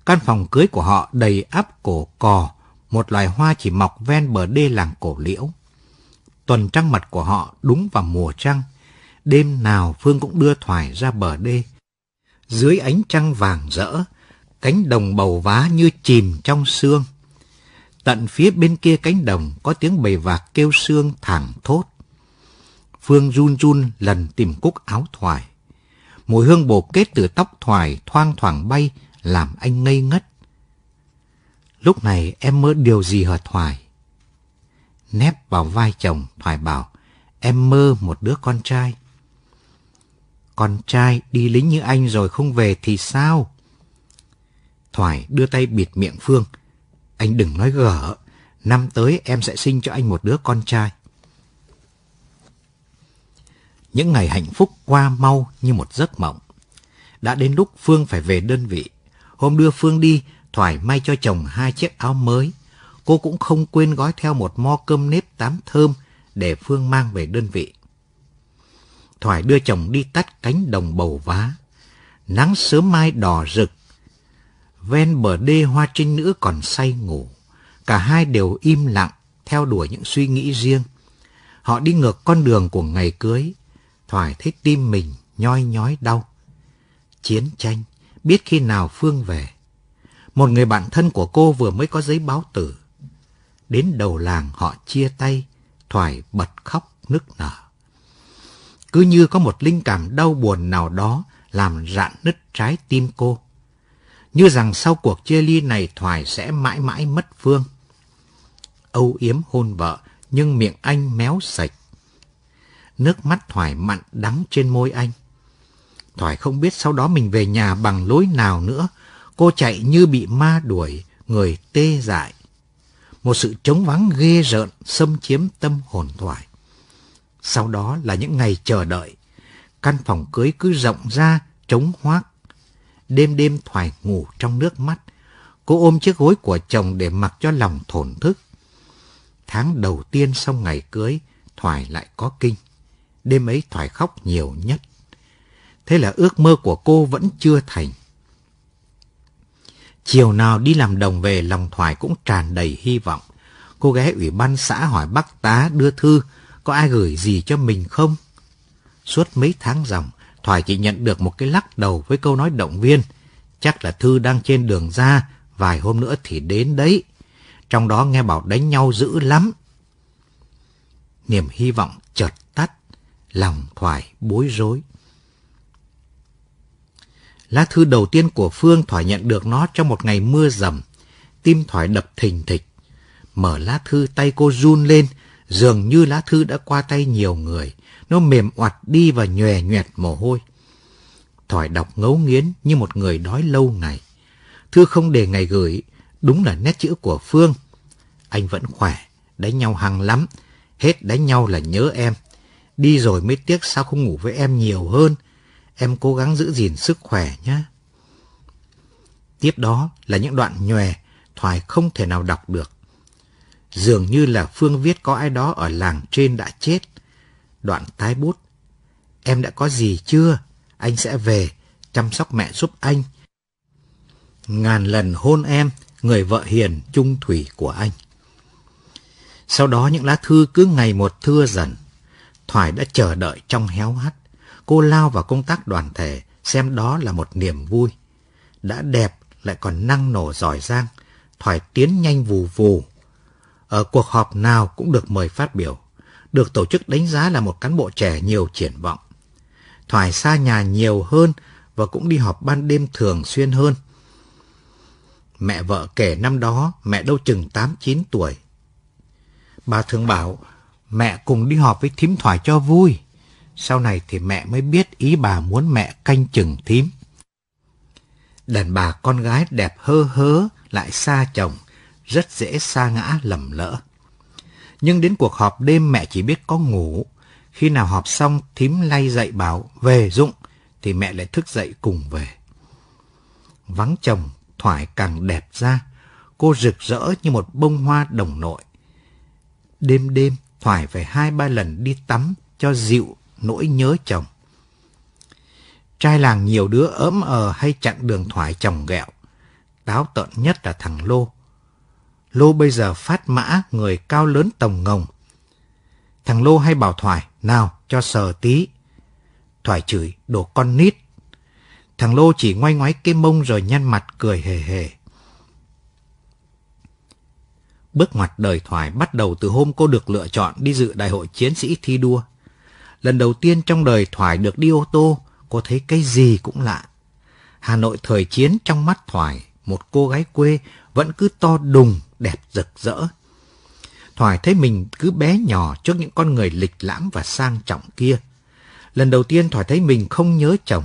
Căn phòng cưới của họ đầy áp cổ cò, một loài hoa chỉ mọc ven bờ đê làng cổ liễu. Tuần trăng mật của họ đúng vào mùa trăng. Đêm nào Phương cũng đưa Thoải ra bờ đê. Dưới ánh trăng vàng rỡ, cánh đồng bầu vá như chìm trong sương. Tận phía bên kia cánh đồng có tiếng bầy vạc kêu sương thẳng thốt. Phương run run lần tìm cúc áo Thoải. Mùi hương bồ kết từ tóc Thoải thoang thoảng bay, làm anh ngây ngất. Lúc này em mơ điều gì hả Thoải? Nép vào vai chồng, Thoải bảo, em mơ một đứa con trai. Con trai đi lính như anh rồi không về thì sao? Thoải đưa tay bịt miệng Phương. Anh đừng nói gở, năm tới em sẽ sinh cho anh một đứa con trai. Những ngày hạnh phúc qua mau như một giấc mộng. Đã đến lúc Phương phải về đơn vị. Hôm đưa Phương đi, Thoải may cho chồng hai chiếc áo mới. Cô cũng không quên gói theo một mo cơm nếp tám thơm để Phương mang về đơn vị. Thoải đưa chồng đi tắt cánh đồng bầu vá. Nắng sớm mai đỏ rực. Ven bờ đê hoa trinh nữ còn say ngủ. Cả hai đều im lặng, theo đuổi những suy nghĩ riêng. Họ đi ngược con đường của ngày cưới. Thoải thấy tim mình nhoi nhói đau. Chiến tranh biết khi nào Phương về. Một người bạn thân của cô vừa mới có giấy báo tử. Đến đầu làng họ chia tay, Thoải bật khóc nức nở. Cứ như có một linh cảm đau buồn nào đó làm rạn nứt trái tim cô. Như rằng sau cuộc chia ly này Thoải sẽ mãi mãi mất Phương. Âu yếm hôn vợ, nhưng miệng anh méo sạch. Nước mắt Thoải mặn đắng trên môi anh. Thoải không biết sau đó mình về nhà bằng lối nào nữa. Cô chạy như bị ma đuổi, người tê dại. Một sự trống vắng ghê rợn xâm chiếm tâm hồn Thoải. Sau đó là những ngày chờ đợi. Căn phòng cưới cứ rộng ra, trống hoác. Đêm đêm Thoải ngủ trong nước mắt. Cô ôm chiếc gối của chồng để mặc cho lòng thổn thức. Tháng đầu tiên sau ngày cưới, Thoải lại có kinh. Đêm ấy Thoải khóc nhiều nhất. Thế là ước mơ của cô vẫn chưa thành. Chiều nào đi làm đồng về, lòng Thoải cũng tràn đầy hy vọng. Cô ghé ủy ban xã hỏi bác tá đưa thư, có ai gửi gì cho mình không? Suốt mấy tháng dòng, Thoải chỉ nhận được một cái lắc đầu với câu nói động viên. Chắc là thư đang trên đường ra, vài hôm nữa thì đến đấy. Trong đó nghe bảo đánh nhau dữ lắm. Niềm hy vọng chợt tắt, lòng Thoải bối rối. Lá thư đầu tiên của Phương thỏa nhận được nó trong một ngày mưa dầm, Tim Thoải đập thình thịch. Mở lá thư tay cô run lên, dường như lá thư đã qua tay nhiều người. Nó mềm oặt đi và nhòe nhoẹt mồ hôi. Thoải đọc ngấu nghiến như một người đói lâu ngày. Thư không để ngày gửi, đúng là nét chữ của Phương. Anh vẫn khỏe, đánh nhau hăng lắm. Hết đánh nhau là nhớ em. Đi rồi mới tiếc sao không ngủ với em nhiều hơn em cố gắng giữ gìn sức khỏe nhé. Tiếp đó là những đoạn nhòe, Thoải không thể nào đọc được. Dường như là Phương viết có ai đó ở làng trên đã chết. Đoạn tái bút. Em đã có gì chưa? Anh sẽ về, chăm sóc mẹ giúp anh. Ngàn lần hôn em, người vợ hiền, trung thủy của anh. Sau đó những lá thư cứ ngày một thưa dần. Thoải đã chờ đợi trong héo hắt cô lao vào công tác đoàn thể, xem đó là một niềm vui. Đã đẹp lại còn năng nổ giỏi giang, thoải tiến nhanh vù vù. Ở cuộc họp nào cũng được mời phát biểu, được tổ chức đánh giá là một cán bộ trẻ nhiều triển vọng. Thoải xa nhà nhiều hơn và cũng đi họp ban đêm thường xuyên hơn. Mẹ vợ kể năm đó mẹ đâu chừng 8-9 tuổi. Bà thường bảo mẹ cùng đi họp với thím Thoải cho vui. Sau này thì mẹ mới biết ý bà muốn mẹ canh chừng thím. Đàn bà con gái đẹp hơ hớ lại xa chồng, rất dễ xa ngã lầm lỡ. Nhưng đến cuộc họp đêm mẹ chỉ biết có ngủ. Khi nào họp xong thím lay dậy bảo về dụng thì mẹ lại thức dậy cùng về. Vắng chồng, Thoải càng đẹp ra. Cô rực rỡ như một bông hoa đồng nội. Đêm đêm, Thoải phải hai ba lần đi tắm cho dịu nỗi nhớ chồng. Trai làng nhiều đứa ớm ờ hay chặn đường thoải chồng ghẹo. Táo tợn nhất là thằng Lô. Lô bây giờ phát mã người cao lớn tổng ngồng. Thằng Lô hay bảo Thoải, nào cho sờ tí. Thoải chửi, đồ con nít. Thằng Lô chỉ ngoay ngoái cái mông rồi nhăn mặt cười hề hề. Bước ngoặt đời Thoải bắt đầu từ hôm cô được lựa chọn đi dự đại hội chiến sĩ thi đua Lần đầu tiên trong đời Thoải được đi ô tô, cô thấy cái gì cũng lạ. Hà Nội thời chiến trong mắt Thoải, một cô gái quê vẫn cứ to đùng, đẹp rực rỡ. Thoải thấy mình cứ bé nhỏ trước những con người lịch lãm và sang trọng kia. Lần đầu tiên Thoải thấy mình không nhớ chồng.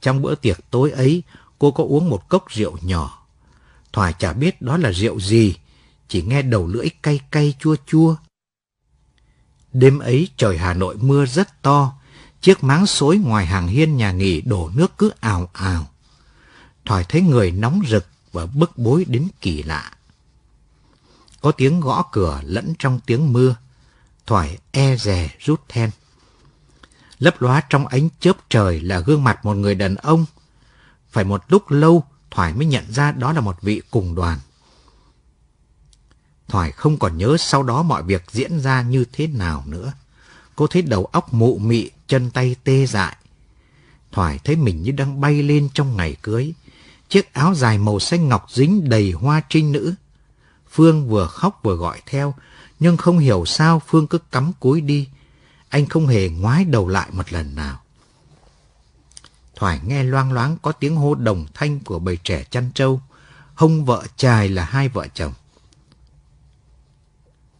Trong bữa tiệc tối ấy, cô có uống một cốc rượu nhỏ. Thoải chả biết đó là rượu gì, chỉ nghe đầu lưỡi cay cay chua chua, Đêm ấy trời Hà Nội mưa rất to, chiếc máng xối ngoài hàng hiên nhà nghỉ đổ nước cứ ào ào. Thoải thấy người nóng rực và bức bối đến kỳ lạ. Có tiếng gõ cửa lẫn trong tiếng mưa, Thoải e rè rút then. Lấp lóa trong ánh chớp trời là gương mặt một người đàn ông. Phải một lúc lâu, Thoải mới nhận ra đó là một vị cùng đoàn. Thoải không còn nhớ sau đó mọi việc diễn ra như thế nào nữa. Cô thấy đầu óc mụ mị, chân tay tê dại. Thoải thấy mình như đang bay lên trong ngày cưới. Chiếc áo dài màu xanh ngọc dính đầy hoa trinh nữ. Phương vừa khóc vừa gọi theo, nhưng không hiểu sao Phương cứ cắm cúi đi. Anh không hề ngoái đầu lại một lần nào. Thoải nghe loang loáng có tiếng hô đồng thanh của bầy trẻ chăn trâu. Hông vợ chài là hai vợ chồng.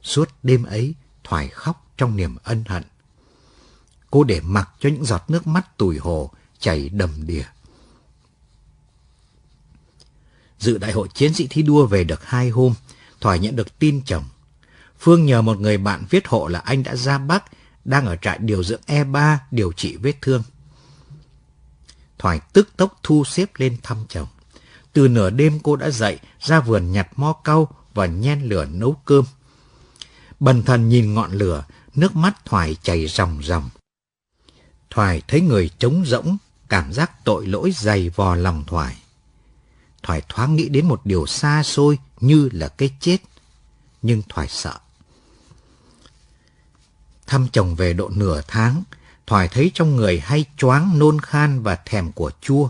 Suốt đêm ấy, Thoải khóc trong niềm ân hận. Cô để mặc cho những giọt nước mắt tủi hồ chảy đầm đìa. Dự đại hội chiến sĩ thi đua về được hai hôm, Thoải nhận được tin chồng. Phương nhờ một người bạn viết hộ là anh đã ra Bắc, đang ở trại điều dưỡng E3 điều trị vết thương. Thoải tức tốc thu xếp lên thăm chồng. Từ nửa đêm cô đã dậy ra vườn nhặt mo cau và nhen lửa nấu cơm Bần thần nhìn ngọn lửa, nước mắt Thoải chảy ròng ròng. Thoải thấy người trống rỗng, cảm giác tội lỗi dày vò lòng Thoải. Thoải thoáng nghĩ đến một điều xa xôi như là cái chết, nhưng Thoải sợ. Thăm chồng về độ nửa tháng, Thoải thấy trong người hay choáng nôn khan và thèm của chua.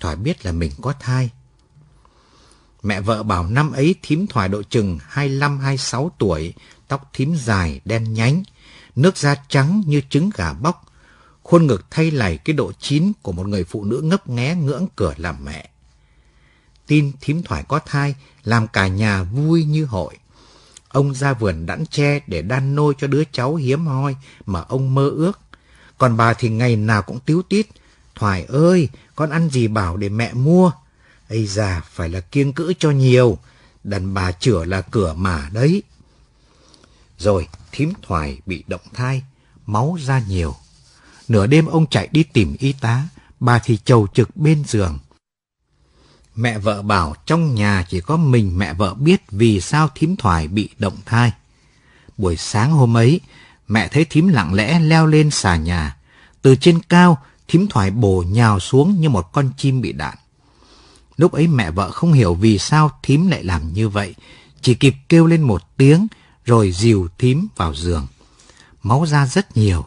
Thoải biết là mình có thai. Mẹ vợ bảo năm ấy thím Thoải độ chừng 25-26 tuổi tóc thím dài đen nhánh, nước da trắng như trứng gà bóc, khuôn ngực thay lầy cái độ chín của một người phụ nữ ngấp nghé ngưỡng cửa làm mẹ. Tin thím thoải có thai làm cả nhà vui như hội. Ông ra vườn đẵn tre để đan nôi cho đứa cháu hiếm hoi mà ông mơ ước. Còn bà thì ngày nào cũng tiếu tít. Thoải ơi, con ăn gì bảo để mẹ mua. Ây già, phải là kiêng cữ cho nhiều. Đàn bà chửa là cửa mà đấy rồi thím thoải bị động thai, máu ra nhiều. Nửa đêm ông chạy đi tìm y tá, bà thì chầu trực bên giường. Mẹ vợ bảo trong nhà chỉ có mình mẹ vợ biết vì sao thím thoải bị động thai. Buổi sáng hôm ấy, mẹ thấy thím lặng lẽ leo lên xà nhà. Từ trên cao, thím thoải bổ nhào xuống như một con chim bị đạn. Lúc ấy mẹ vợ không hiểu vì sao thím lại làm như vậy, chỉ kịp kêu lên một tiếng, rồi dìu thím vào giường. Máu ra rất nhiều.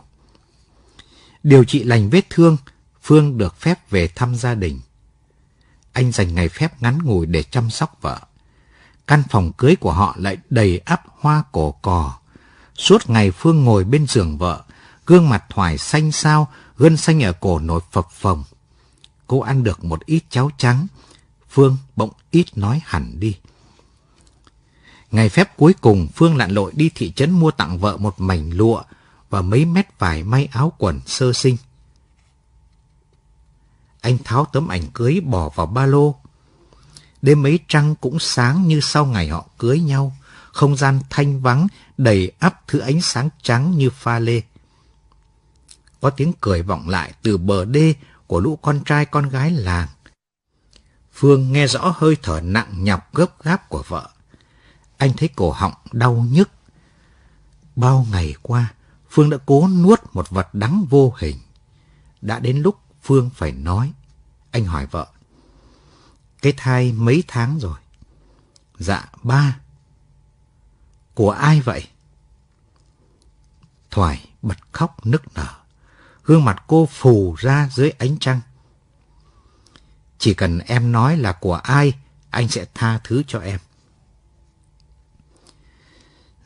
Điều trị lành vết thương, Phương được phép về thăm gia đình. Anh dành ngày phép ngắn ngủi để chăm sóc vợ. Căn phòng cưới của họ lại đầy ắp hoa cổ cò. Suốt ngày Phương ngồi bên giường vợ, gương mặt thoải xanh xao, gân xanh ở cổ nổi phập phồng. Cô ăn được một ít cháo trắng, Phương bỗng ít nói hẳn đi. Ngày phép cuối cùng, Phương lặn lội đi thị trấn mua tặng vợ một mảnh lụa và mấy mét vải may áo quần sơ sinh. Anh tháo tấm ảnh cưới bỏ vào ba lô. Đêm mấy trăng cũng sáng như sau ngày họ cưới nhau, không gian thanh vắng, đầy áp thứ ánh sáng trắng như pha lê. Có tiếng cười vọng lại từ bờ đê của lũ con trai con gái làng. Phương nghe rõ hơi thở nặng nhọc gấp gáp của vợ anh thấy cổ họng đau nhức. Bao ngày qua, Phương đã cố nuốt một vật đắng vô hình. Đã đến lúc Phương phải nói. Anh hỏi vợ. Cái thai mấy tháng rồi? Dạ, ba. Của ai vậy? Thoải bật khóc nức nở. Gương mặt cô phù ra dưới ánh trăng. Chỉ cần em nói là của ai, anh sẽ tha thứ cho em.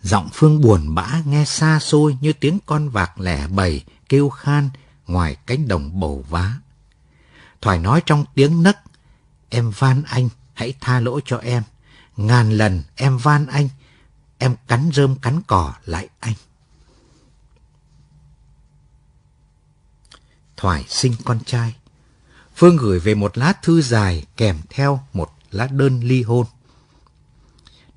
Giọng Phương buồn bã nghe xa xôi như tiếng con vạc lẻ bầy kêu khan ngoài cánh đồng bầu vá. Thoải nói trong tiếng nấc, em van anh, hãy tha lỗi cho em. Ngàn lần em van anh, em cắn rơm cắn cỏ lại anh. Thoải sinh con trai. Phương gửi về một lá thư dài kèm theo một lá đơn ly hôn.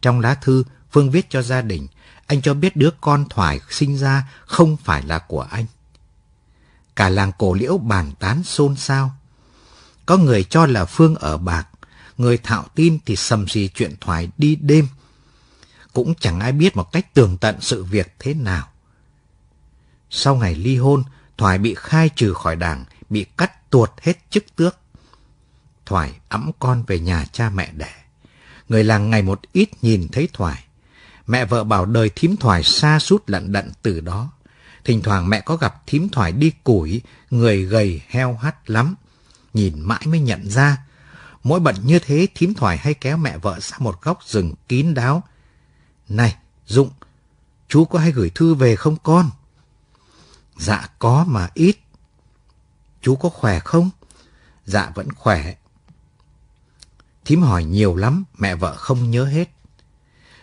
Trong lá thư, Phương viết cho gia đình, anh cho biết đứa con Thoải sinh ra không phải là của anh. Cả làng cổ liễu bàn tán xôn xao. Có người cho là Phương ở bạc, người thạo tin thì sầm gì chuyện Thoải đi đêm. Cũng chẳng ai biết một cách tường tận sự việc thế nào. Sau ngày ly hôn, Thoải bị khai trừ khỏi đảng, bị cắt tuột hết chức tước. Thoải ẵm con về nhà cha mẹ đẻ. Người làng ngày một ít nhìn thấy Thoải. Mẹ vợ bảo đời thím thoải xa sút lận đận từ đó. Thỉnh thoảng mẹ có gặp thím thoải đi củi, người gầy heo hắt lắm. Nhìn mãi mới nhận ra. Mỗi bận như thế thím thoải hay kéo mẹ vợ ra một góc rừng kín đáo. Này, Dụng, chú có hay gửi thư về không con? Dạ có mà ít. Chú có khỏe không? Dạ vẫn khỏe. Thím hỏi nhiều lắm, mẹ vợ không nhớ hết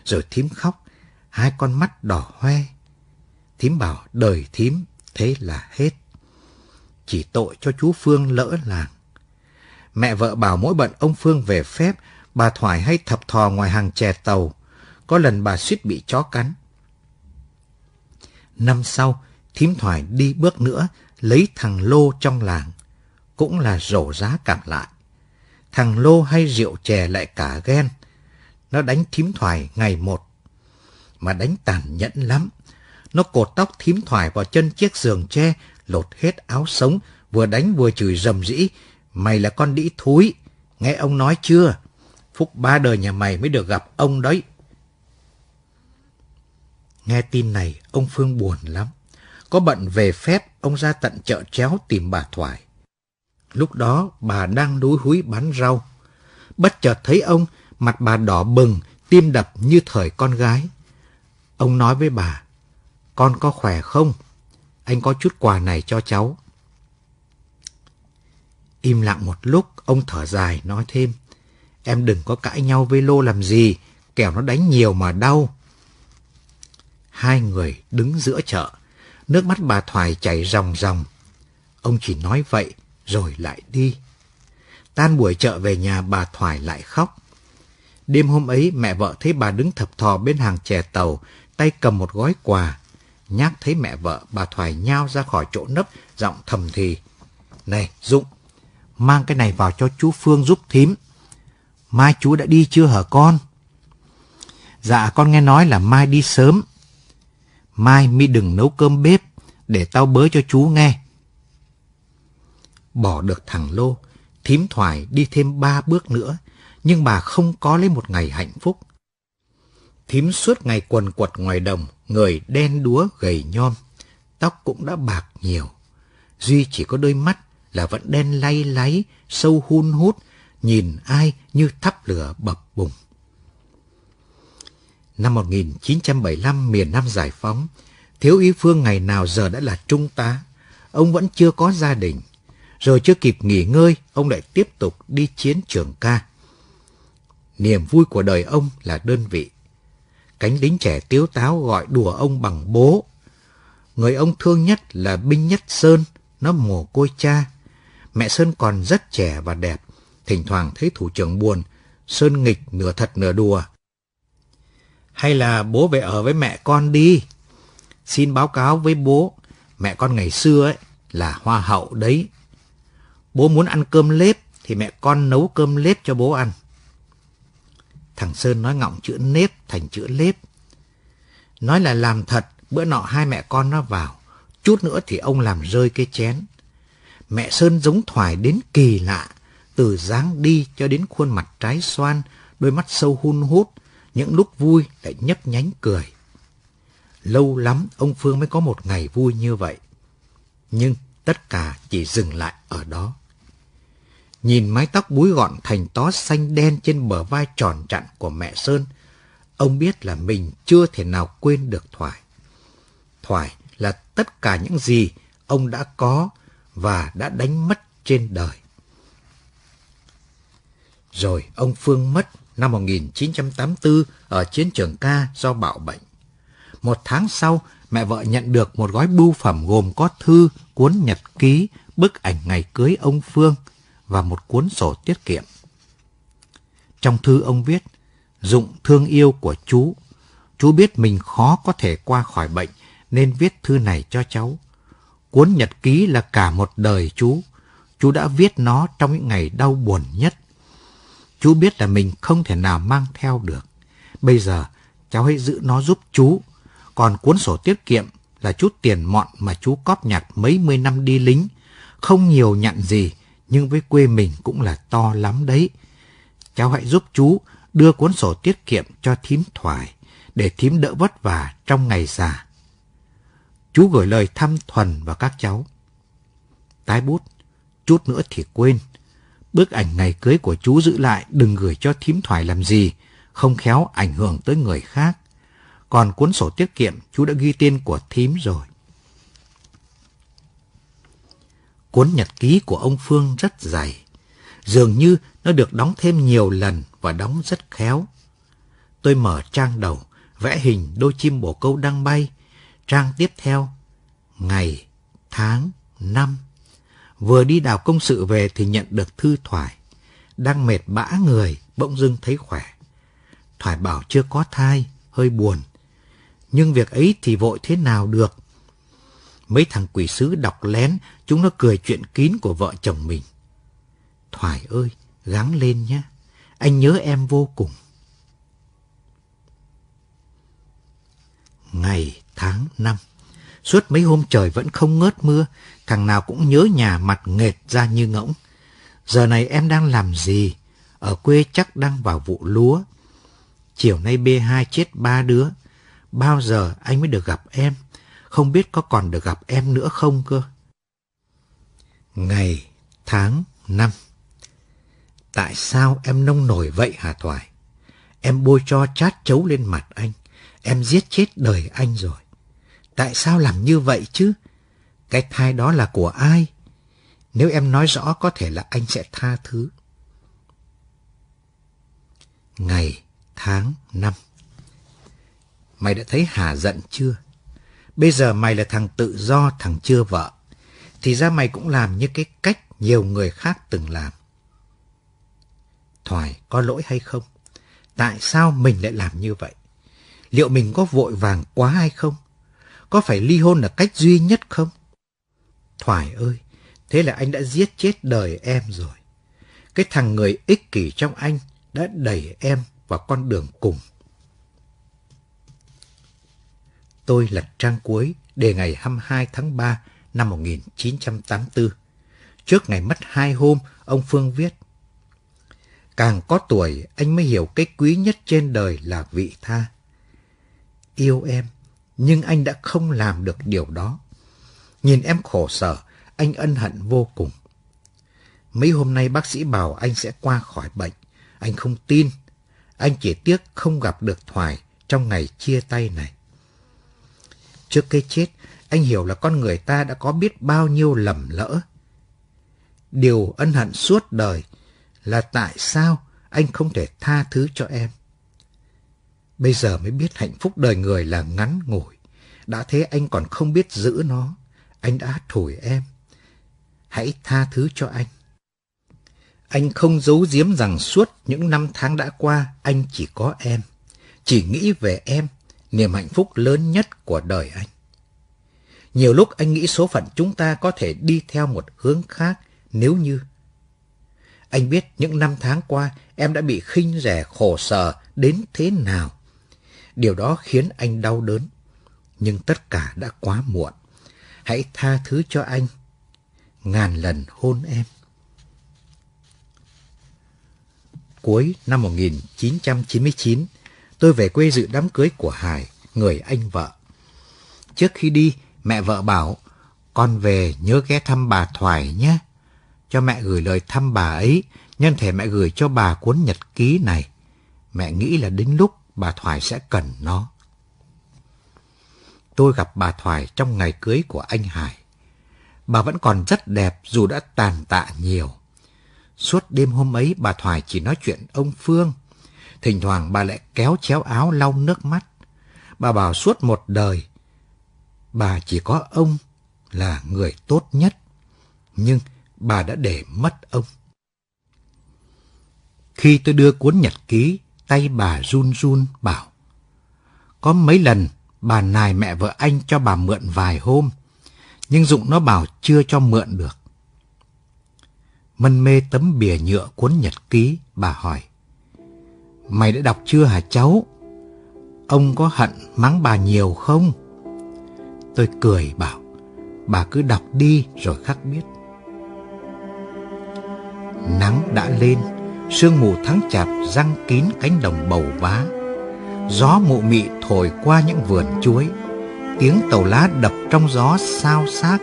rồi thím khóc, hai con mắt đỏ hoe. Thím bảo đời thím, thế là hết. Chỉ tội cho chú Phương lỡ làng. Mẹ vợ bảo mỗi bận ông Phương về phép, bà thoải hay thập thò ngoài hàng chè tàu. Có lần bà suýt bị chó cắn. Năm sau, thím thoải đi bước nữa, lấy thằng Lô trong làng. Cũng là rổ giá cảm lại. Thằng Lô hay rượu chè lại cả ghen nó đánh thím thoải ngày một. Mà đánh tàn nhẫn lắm. Nó cột tóc thím thoải vào chân chiếc giường tre, lột hết áo sống, vừa đánh vừa chửi rầm rĩ. Mày là con đĩ thúi, nghe ông nói chưa? Phúc ba đời nhà mày mới được gặp ông đấy. Nghe tin này, ông Phương buồn lắm. Có bận về phép, ông ra tận chợ chéo tìm bà Thoải. Lúc đó, bà đang núi húi bán rau. Bất chợt thấy ông, Mặt bà đỏ bừng, tim đập như thời con gái. Ông nói với bà, con có khỏe không? Anh có chút quà này cho cháu. Im lặng một lúc, ông thở dài nói thêm. Em đừng có cãi nhau với Lô làm gì, kẻo nó đánh nhiều mà đau. Hai người đứng giữa chợ, nước mắt bà Thoài chảy ròng ròng. Ông chỉ nói vậy, rồi lại đi. Tan buổi chợ về nhà bà Thoải lại khóc. Đêm hôm ấy mẹ vợ thấy bà đứng thập thò bên hàng chè tàu, tay cầm một gói quà. Nhác thấy mẹ vợ, bà thoải nhau ra khỏi chỗ nấp, giọng thầm thì. Này, Dũng, mang cái này vào cho chú Phương giúp thím. Mai chú đã đi chưa hả con? Dạ con nghe nói là mai đi sớm. Mai mi đừng nấu cơm bếp, để tao bới cho chú nghe. Bỏ được thằng Lô, thím thoải đi thêm ba bước nữa nhưng bà không có lấy một ngày hạnh phúc. Thím suốt ngày quần quật ngoài đồng, người đen đúa gầy nhom, tóc cũng đã bạc nhiều. Duy chỉ có đôi mắt là vẫn đen lay láy, sâu hun hút, nhìn ai như thắp lửa bập bùng. Năm 1975 miền Nam giải phóng, Thiếu úy Phương ngày nào giờ đã là trung tá. Ông vẫn chưa có gia đình. Rồi chưa kịp nghỉ ngơi, ông lại tiếp tục đi chiến trường ca niềm vui của đời ông là đơn vị. Cánh lính trẻ tiếu táo gọi đùa ông bằng bố. Người ông thương nhất là binh nhất Sơn, nó mồ côi cha. Mẹ Sơn còn rất trẻ và đẹp, thỉnh thoảng thấy thủ trưởng buồn, Sơn nghịch nửa thật nửa đùa. Hay là bố về ở với mẹ con đi. Xin báo cáo với bố, mẹ con ngày xưa ấy là hoa hậu đấy. Bố muốn ăn cơm lếp thì mẹ con nấu cơm lếp cho bố ăn. Thằng Sơn nói ngọng chữ nếp thành chữ lếp. Nói là làm thật, bữa nọ hai mẹ con nó vào. Chút nữa thì ông làm rơi cái chén. Mẹ Sơn giống thoải đến kỳ lạ. Từ dáng đi cho đến khuôn mặt trái xoan, đôi mắt sâu hun hút. Những lúc vui lại nhấp nhánh cười. Lâu lắm ông Phương mới có một ngày vui như vậy. Nhưng tất cả chỉ dừng lại ở đó. Nhìn mái tóc búi gọn thành tó xanh đen trên bờ vai tròn trặn của mẹ Sơn, ông biết là mình chưa thể nào quên được Thoải. Thoải là tất cả những gì ông đã có và đã đánh mất trên đời. Rồi ông Phương mất năm 1984 ở chiến trường ca do bạo bệnh. Một tháng sau, mẹ vợ nhận được một gói bưu phẩm gồm có thư, cuốn nhật ký, bức ảnh ngày cưới ông Phương và một cuốn sổ tiết kiệm. Trong thư ông viết, dụng thương yêu của chú. Chú biết mình khó có thể qua khỏi bệnh nên viết thư này cho cháu. Cuốn nhật ký là cả một đời chú. Chú đã viết nó trong những ngày đau buồn nhất. Chú biết là mình không thể nào mang theo được. Bây giờ, cháu hãy giữ nó giúp chú. Còn cuốn sổ tiết kiệm là chút tiền mọn mà chú cóp nhặt mấy mươi năm đi lính. Không nhiều nhận gì, nhưng với quê mình cũng là to lắm đấy. Cháu hãy giúp chú đưa cuốn sổ tiết kiệm cho thím thoải, để thím đỡ vất vả trong ngày già. Chú gửi lời thăm thuần vào các cháu. Tái bút, chút nữa thì quên. Bức ảnh ngày cưới của chú giữ lại đừng gửi cho thím thoải làm gì, không khéo ảnh hưởng tới người khác. Còn cuốn sổ tiết kiệm chú đã ghi tên của thím rồi. Cuốn nhật ký của ông Phương rất dày. Dường như nó được đóng thêm nhiều lần và đóng rất khéo. Tôi mở trang đầu, vẽ hình đôi chim bồ câu đang bay. Trang tiếp theo, ngày, tháng, năm. Vừa đi đào công sự về thì nhận được thư Thoải. Đang mệt bã người, bỗng dưng thấy khỏe. Thoải bảo chưa có thai, hơi buồn. Nhưng việc ấy thì vội thế nào được? Mấy thằng quỷ sứ đọc lén Chúng nó cười chuyện kín của vợ chồng mình. Thoải ơi, gắng lên nhé. Anh nhớ em vô cùng. Ngày tháng năm. Suốt mấy hôm trời vẫn không ngớt mưa, thằng nào cũng nhớ nhà mặt nghệt ra như ngỗng. Giờ này em đang làm gì? Ở quê chắc đang vào vụ lúa. Chiều nay B2 chết ba đứa. Bao giờ anh mới được gặp em? Không biết có còn được gặp em nữa không cơ? ngày tháng năm. Tại sao em nông nổi vậy hả thoải Em bôi cho chát chấu lên mặt anh. Em giết chết đời anh rồi. Tại sao làm như vậy chứ? Cái thai đó là của ai? Nếu em nói rõ có thể là anh sẽ tha thứ. Ngày, tháng, năm. Mày đã thấy Hà giận chưa? Bây giờ mày là thằng tự do, thằng chưa vợ thì ra mày cũng làm như cái cách nhiều người khác từng làm. Thoải có lỗi hay không? Tại sao mình lại làm như vậy? Liệu mình có vội vàng quá hay không? Có phải ly hôn là cách duy nhất không? Thoải ơi, thế là anh đã giết chết đời em rồi. Cái thằng người ích kỷ trong anh đã đẩy em vào con đường cùng. Tôi lật trang cuối đề ngày 22 tháng 3 năm 1984. Trước ngày mất hai hôm, ông Phương viết. Càng có tuổi, anh mới hiểu cái quý nhất trên đời là vị tha. Yêu em, nhưng anh đã không làm được điều đó. Nhìn em khổ sở, anh ân hận vô cùng. Mấy hôm nay bác sĩ bảo anh sẽ qua khỏi bệnh. Anh không tin. Anh chỉ tiếc không gặp được Thoài trong ngày chia tay này. Trước cái chết, anh hiểu là con người ta đã có biết bao nhiêu lầm lỡ. Điều ân hận suốt đời là tại sao anh không thể tha thứ cho em. Bây giờ mới biết hạnh phúc đời người là ngắn ngủi. Đã thế anh còn không biết giữ nó. Anh đã thổi em. Hãy tha thứ cho anh. Anh không giấu giếm rằng suốt những năm tháng đã qua anh chỉ có em. Chỉ nghĩ về em, niềm hạnh phúc lớn nhất của đời anh. Nhiều lúc anh nghĩ số phận chúng ta có thể đi theo một hướng khác nếu như. Anh biết những năm tháng qua em đã bị khinh rẻ khổ sở đến thế nào. Điều đó khiến anh đau đớn. Nhưng tất cả đã quá muộn. Hãy tha thứ cho anh. Ngàn lần hôn em. Cuối năm 1999, tôi về quê dự đám cưới của Hải, người anh vợ. Trước khi đi, Mẹ vợ bảo, con về nhớ ghé thăm bà Thoải nhé. Cho mẹ gửi lời thăm bà ấy, nhân thể mẹ gửi cho bà cuốn nhật ký này. Mẹ nghĩ là đến lúc bà Thoải sẽ cần nó. Tôi gặp bà Thoải trong ngày cưới của anh Hải. Bà vẫn còn rất đẹp dù đã tàn tạ nhiều. Suốt đêm hôm ấy bà Thoải chỉ nói chuyện ông Phương. Thỉnh thoảng bà lại kéo chéo áo lau nước mắt. Bà bảo suốt một đời bà chỉ có ông là người tốt nhất, nhưng bà đã để mất ông. Khi tôi đưa cuốn nhật ký, tay bà run run bảo, có mấy lần bà nài mẹ vợ anh cho bà mượn vài hôm, nhưng Dụng nó bảo chưa cho mượn được. Mân mê tấm bìa nhựa cuốn nhật ký, bà hỏi. Mày đã đọc chưa hả cháu? Ông có hận mắng bà nhiều không? Tôi cười bảo, bà cứ đọc đi rồi khắc biết. Nắng đã lên, sương mù tháng chạp răng kín cánh đồng bầu vá. Gió mụ mị thổi qua những vườn chuối, tiếng tàu lá đập trong gió sao xác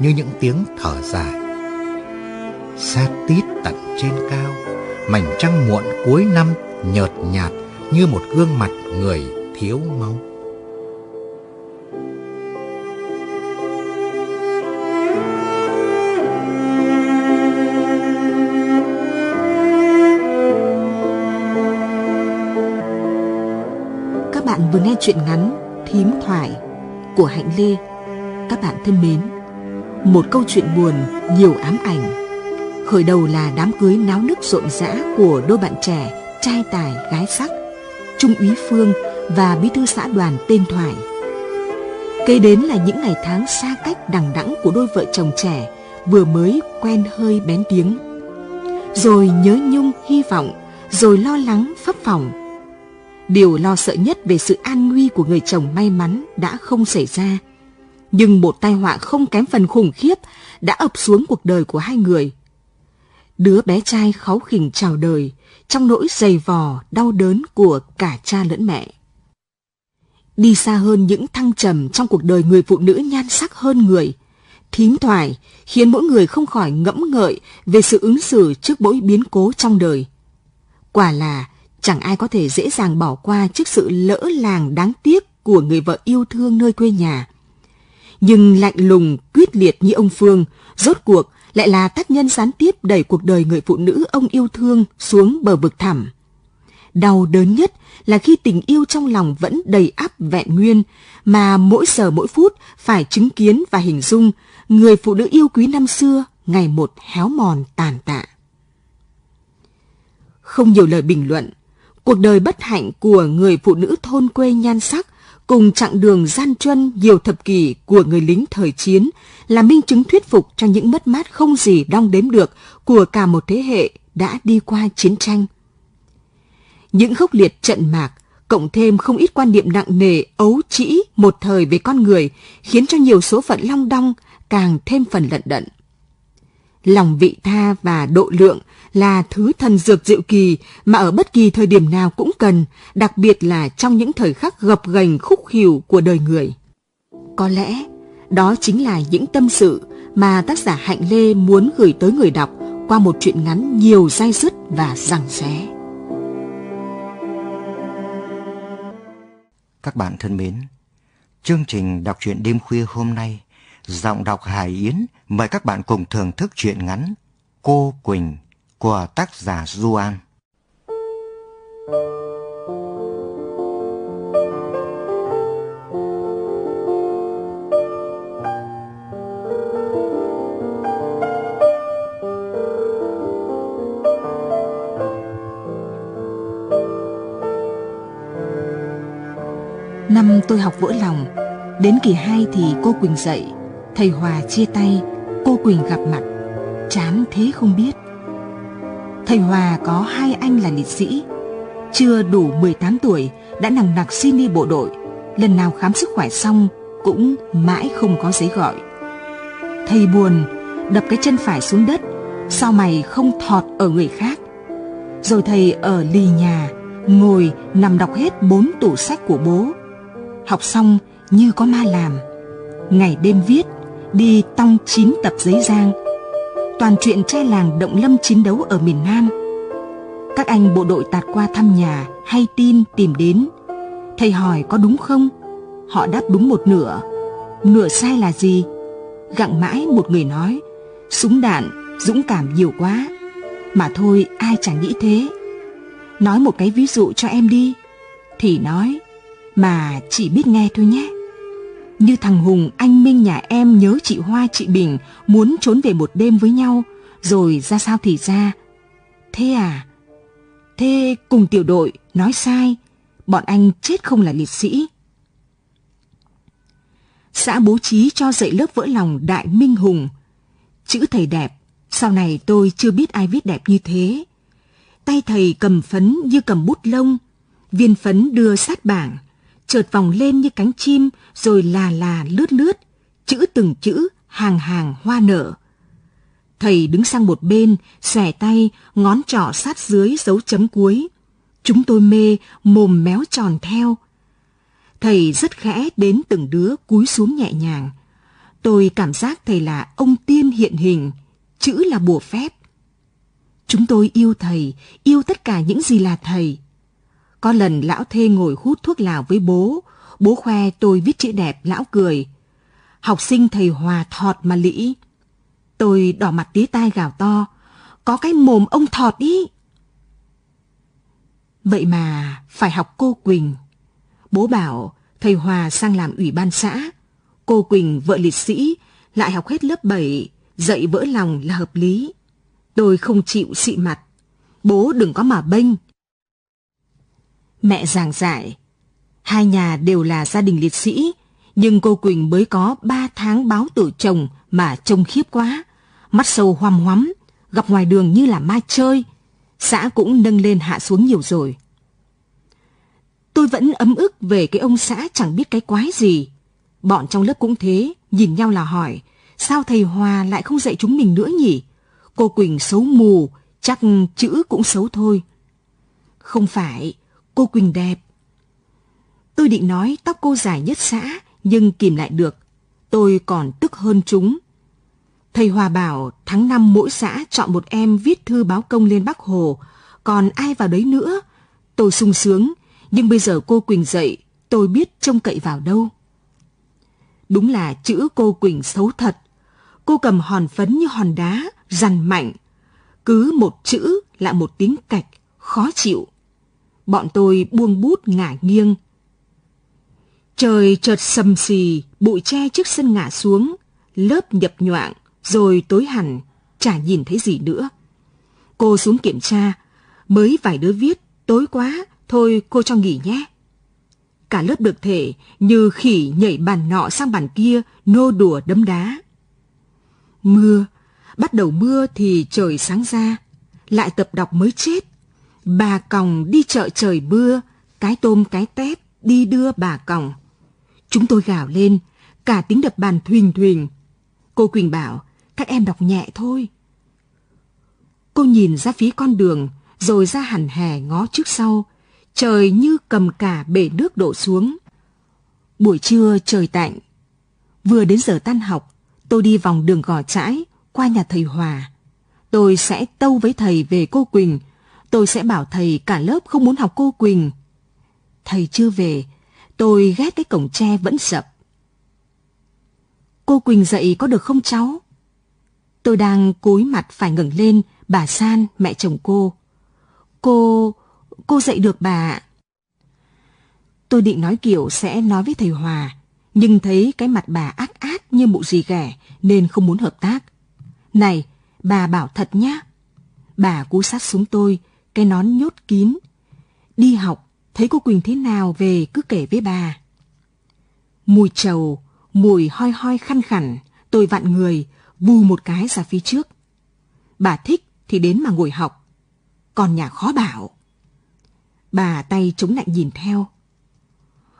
như những tiếng thở dài. Xa tít tận trên cao, mảnh trăng muộn cuối năm nhợt nhạt như một gương mặt người thiếu máu. Chuyện ngắn Thím Thoại của Hạnh Lê Các bạn thân mến Một câu chuyện buồn nhiều ám ảnh Khởi đầu là đám cưới náo nức rộn rã của đôi bạn trẻ Trai tài gái sắc Trung úy Phương và bí thư xã đoàn tên Thoại Kế đến là những ngày tháng xa cách đằng đẵng của đôi vợ chồng trẻ Vừa mới quen hơi bén tiếng Rồi nhớ nhung hy vọng Rồi lo lắng phấp phỏng Điều lo sợ nhất về sự an nguy của người chồng may mắn đã không xảy ra. Nhưng một tai họa không kém phần khủng khiếp đã ập xuống cuộc đời của hai người. Đứa bé trai kháu khỉnh chào đời trong nỗi dày vò, đau đớn của cả cha lẫn mẹ. Đi xa hơn những thăng trầm trong cuộc đời người phụ nữ nhan sắc hơn người, thím thoải khiến mỗi người không khỏi ngẫm ngợi về sự ứng xử trước mỗi biến cố trong đời. Quả là Chẳng ai có thể dễ dàng bỏ qua trước sự lỡ làng đáng tiếc của người vợ yêu thương nơi quê nhà. Nhưng lạnh lùng, quyết liệt như ông Phương, rốt cuộc lại là tác nhân gián tiếp đẩy cuộc đời người phụ nữ ông yêu thương xuống bờ vực thẳm. Đau đớn nhất là khi tình yêu trong lòng vẫn đầy áp vẹn nguyên, mà mỗi giờ mỗi phút phải chứng kiến và hình dung người phụ nữ yêu quý năm xưa ngày một héo mòn tàn tạ. Không nhiều lời bình luận, cuộc đời bất hạnh của người phụ nữ thôn quê nhan sắc cùng chặng đường gian truân nhiều thập kỷ của người lính thời chiến là minh chứng thuyết phục cho những mất mát không gì đong đếm được của cả một thế hệ đã đi qua chiến tranh. Những khốc liệt trận mạc cộng thêm không ít quan niệm nặng nề ấu trĩ một thời về con người khiến cho nhiều số phận long đong càng thêm phần lận đận. Lòng vị tha và độ lượng là thứ thần dược diệu kỳ mà ở bất kỳ thời điểm nào cũng cần, đặc biệt là trong những thời khắc gập ghềnh khúc khỉu của đời người. Có lẽ đó chính là những tâm sự mà tác giả Hạnh Lê muốn gửi tới người đọc qua một truyện ngắn nhiều dai dứt và rằng xé. Các bạn thân mến, chương trình đọc truyện đêm khuya hôm nay, giọng đọc Hải Yến mời các bạn cùng thưởng thức truyện ngắn Cô Quỳnh của tác giả Du Năm tôi học vỡ lòng, đến kỳ 2 thì cô Quỳnh dậy, thầy Hòa chia tay, cô Quỳnh gặp mặt, chán thế không biết thầy Hòa có hai anh là liệt sĩ. Chưa đủ 18 tuổi đã nằng nặc xin đi bộ đội, lần nào khám sức khỏe xong cũng mãi không có giấy gọi. Thầy buồn, đập cái chân phải xuống đất, sao mày không thọt ở người khác. Rồi thầy ở lì nhà, ngồi nằm đọc hết bốn tủ sách của bố. Học xong như có ma làm. Ngày đêm viết, đi tong chín tập giấy giang toàn chuyện trai làng động lâm chiến đấu ở miền Nam. Các anh bộ đội tạt qua thăm nhà hay tin tìm đến. Thầy hỏi có đúng không? Họ đáp đúng một nửa. Nửa sai là gì? Gặng mãi một người nói, súng đạn, dũng cảm nhiều quá. Mà thôi ai chẳng nghĩ thế. Nói một cái ví dụ cho em đi. Thì nói, mà chỉ biết nghe thôi nhé. Như thằng Hùng, anh Minh nhà em nhớ chị Hoa chị Bình muốn trốn về một đêm với nhau, rồi ra sao thì ra. Thế à? Thế cùng tiểu đội, nói sai, bọn anh chết không là liệt sĩ. Xã bố trí cho dạy lớp vỡ lòng Đại Minh Hùng. Chữ thầy đẹp, sau này tôi chưa biết ai viết đẹp như thế. Tay thầy cầm phấn như cầm bút lông, viên phấn đưa sát bảng, chợt vòng lên như cánh chim rồi là là lướt lướt, chữ từng chữ, hàng hàng hoa nở. Thầy đứng sang một bên, xòe tay, ngón trỏ sát dưới dấu chấm cuối. Chúng tôi mê, mồm méo tròn theo. Thầy rất khẽ đến từng đứa cúi xuống nhẹ nhàng. Tôi cảm giác thầy là ông tiên hiện hình, chữ là bùa phép. Chúng tôi yêu thầy, yêu tất cả những gì là thầy. Có lần lão thê ngồi hút thuốc lào với bố, bố khoe tôi viết chữ đẹp lão cười. Học sinh thầy Hòa thọt mà lĩ. Tôi đỏ mặt tía tai gào to, có cái mồm ông thọt ý. Vậy mà phải học cô Quỳnh. Bố bảo thầy Hòa sang làm ủy ban xã. Cô Quỳnh vợ liệt sĩ lại học hết lớp 7, dạy vỡ lòng là hợp lý. Tôi không chịu xị mặt. Bố đừng có mà bênh, mẹ giảng dạy Hai nhà đều là gia đình liệt sĩ, nhưng cô Quỳnh mới có ba tháng báo tử chồng mà trông khiếp quá. Mắt sâu hoăm hoắm, gặp ngoài đường như là ma chơi. Xã cũng nâng lên hạ xuống nhiều rồi. Tôi vẫn ấm ức về cái ông xã chẳng biết cái quái gì. Bọn trong lớp cũng thế, nhìn nhau là hỏi, sao thầy Hòa lại không dạy chúng mình nữa nhỉ? Cô Quỳnh xấu mù, chắc chữ cũng xấu thôi. Không phải, Cô Quỳnh đẹp. Tôi định nói tóc cô dài nhất xã, nhưng kìm lại được. Tôi còn tức hơn chúng. Thầy Hòa bảo tháng năm mỗi xã chọn một em viết thư báo công lên Bắc Hồ, còn ai vào đấy nữa. Tôi sung sướng, nhưng bây giờ cô Quỳnh dậy, tôi biết trông cậy vào đâu. Đúng là chữ cô Quỳnh xấu thật. Cô cầm hòn phấn như hòn đá, rằn mạnh. Cứ một chữ là một tiếng cạch, khó chịu bọn tôi buông bút ngả nghiêng. Trời chợt sầm xì, bụi che trước sân ngả xuống, lớp nhập nhoạng, rồi tối hẳn, chả nhìn thấy gì nữa. Cô xuống kiểm tra, mới vài đứa viết, tối quá, thôi cô cho nghỉ nhé. Cả lớp được thể như khỉ nhảy bàn nọ sang bàn kia, nô đùa đấm đá. Mưa, bắt đầu mưa thì trời sáng ra, lại tập đọc mới chết. Bà còng đi chợ trời mưa cái tôm cái tép đi đưa bà còng. Chúng tôi gào lên, cả tiếng đập bàn thuyền thuyền. Cô Quỳnh bảo, các em đọc nhẹ thôi. Cô nhìn ra phía con đường, rồi ra hẳn hè ngó trước sau. Trời như cầm cả bể nước đổ xuống. Buổi trưa trời tạnh. Vừa đến giờ tan học, tôi đi vòng đường gò trãi qua nhà thầy Hòa. Tôi sẽ tâu với thầy về cô Quỳnh tôi sẽ bảo thầy cả lớp không muốn học cô Quỳnh. Thầy chưa về, tôi ghét cái cổng tre vẫn sập. Cô Quỳnh dậy có được không cháu? Tôi đang cúi mặt phải ngẩng lên, bà San, mẹ chồng cô. Cô, cô dạy được bà Tôi định nói kiểu sẽ nói với thầy Hòa, nhưng thấy cái mặt bà ác ác như mụ gì ghẻ nên không muốn hợp tác. Này, bà bảo thật nhá. Bà cú sát xuống tôi, cái nón nhốt kín. Đi học, thấy cô Quỳnh thế nào về cứ kể với bà. Mùi trầu, mùi hoi hoi khăn khẳng, tôi vặn người, vù một cái ra phía trước. Bà thích thì đến mà ngồi học, còn nhà khó bảo. Bà tay chống lạnh nhìn theo.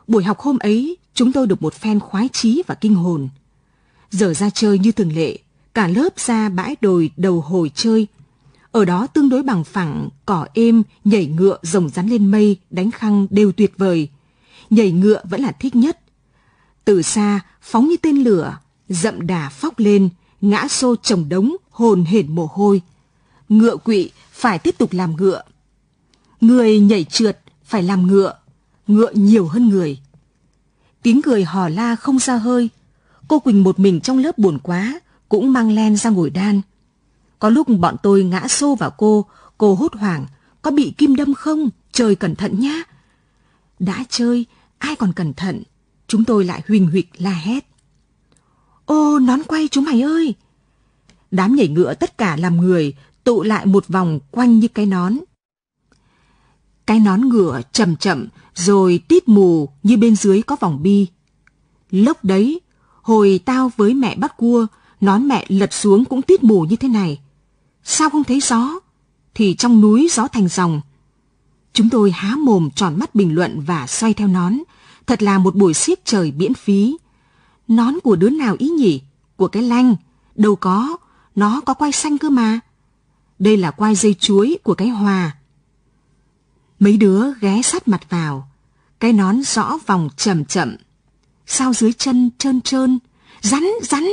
Buổi học hôm ấy, chúng tôi được một phen khoái chí và kinh hồn. Giờ ra chơi như thường lệ, cả lớp ra bãi đồi đầu hồi chơi ở đó tương đối bằng phẳng, cỏ êm, nhảy ngựa rồng rắn lên mây, đánh khăng đều tuyệt vời. Nhảy ngựa vẫn là thích nhất. Từ xa, phóng như tên lửa, dậm đà phóc lên, ngã xô trồng đống, hồn hển mồ hôi. Ngựa quỵ phải tiếp tục làm ngựa. Người nhảy trượt phải làm ngựa, ngựa nhiều hơn người. Tiếng cười hò la không ra hơi. Cô Quỳnh một mình trong lớp buồn quá, cũng mang len ra ngồi đan. Có lúc bọn tôi ngã xô vào cô, cô hốt hoảng, có bị kim đâm không? trời cẩn thận nhá. Đã chơi, ai còn cẩn thận? Chúng tôi lại huỳnh huỵch la hét. Ô, nón quay chúng mày ơi! Đám nhảy ngựa tất cả làm người, tụ lại một vòng quanh như cái nón. Cái nón ngựa chậm chậm, rồi tít mù như bên dưới có vòng bi. lúc đấy, hồi tao với mẹ bắt cua, nón mẹ lật xuống cũng tít mù như thế này sao không thấy gió? Thì trong núi gió thành dòng. Chúng tôi há mồm tròn mắt bình luận và xoay theo nón. Thật là một buổi siếc trời miễn phí. Nón của đứa nào ý nhỉ? Của cái lanh. Đâu có, nó có quai xanh cơ mà. Đây là quai dây chuối của cái hòa. Mấy đứa ghé sát mặt vào. Cái nón rõ vòng chậm chậm. Sao dưới chân trơn trơn. Rắn, rắn.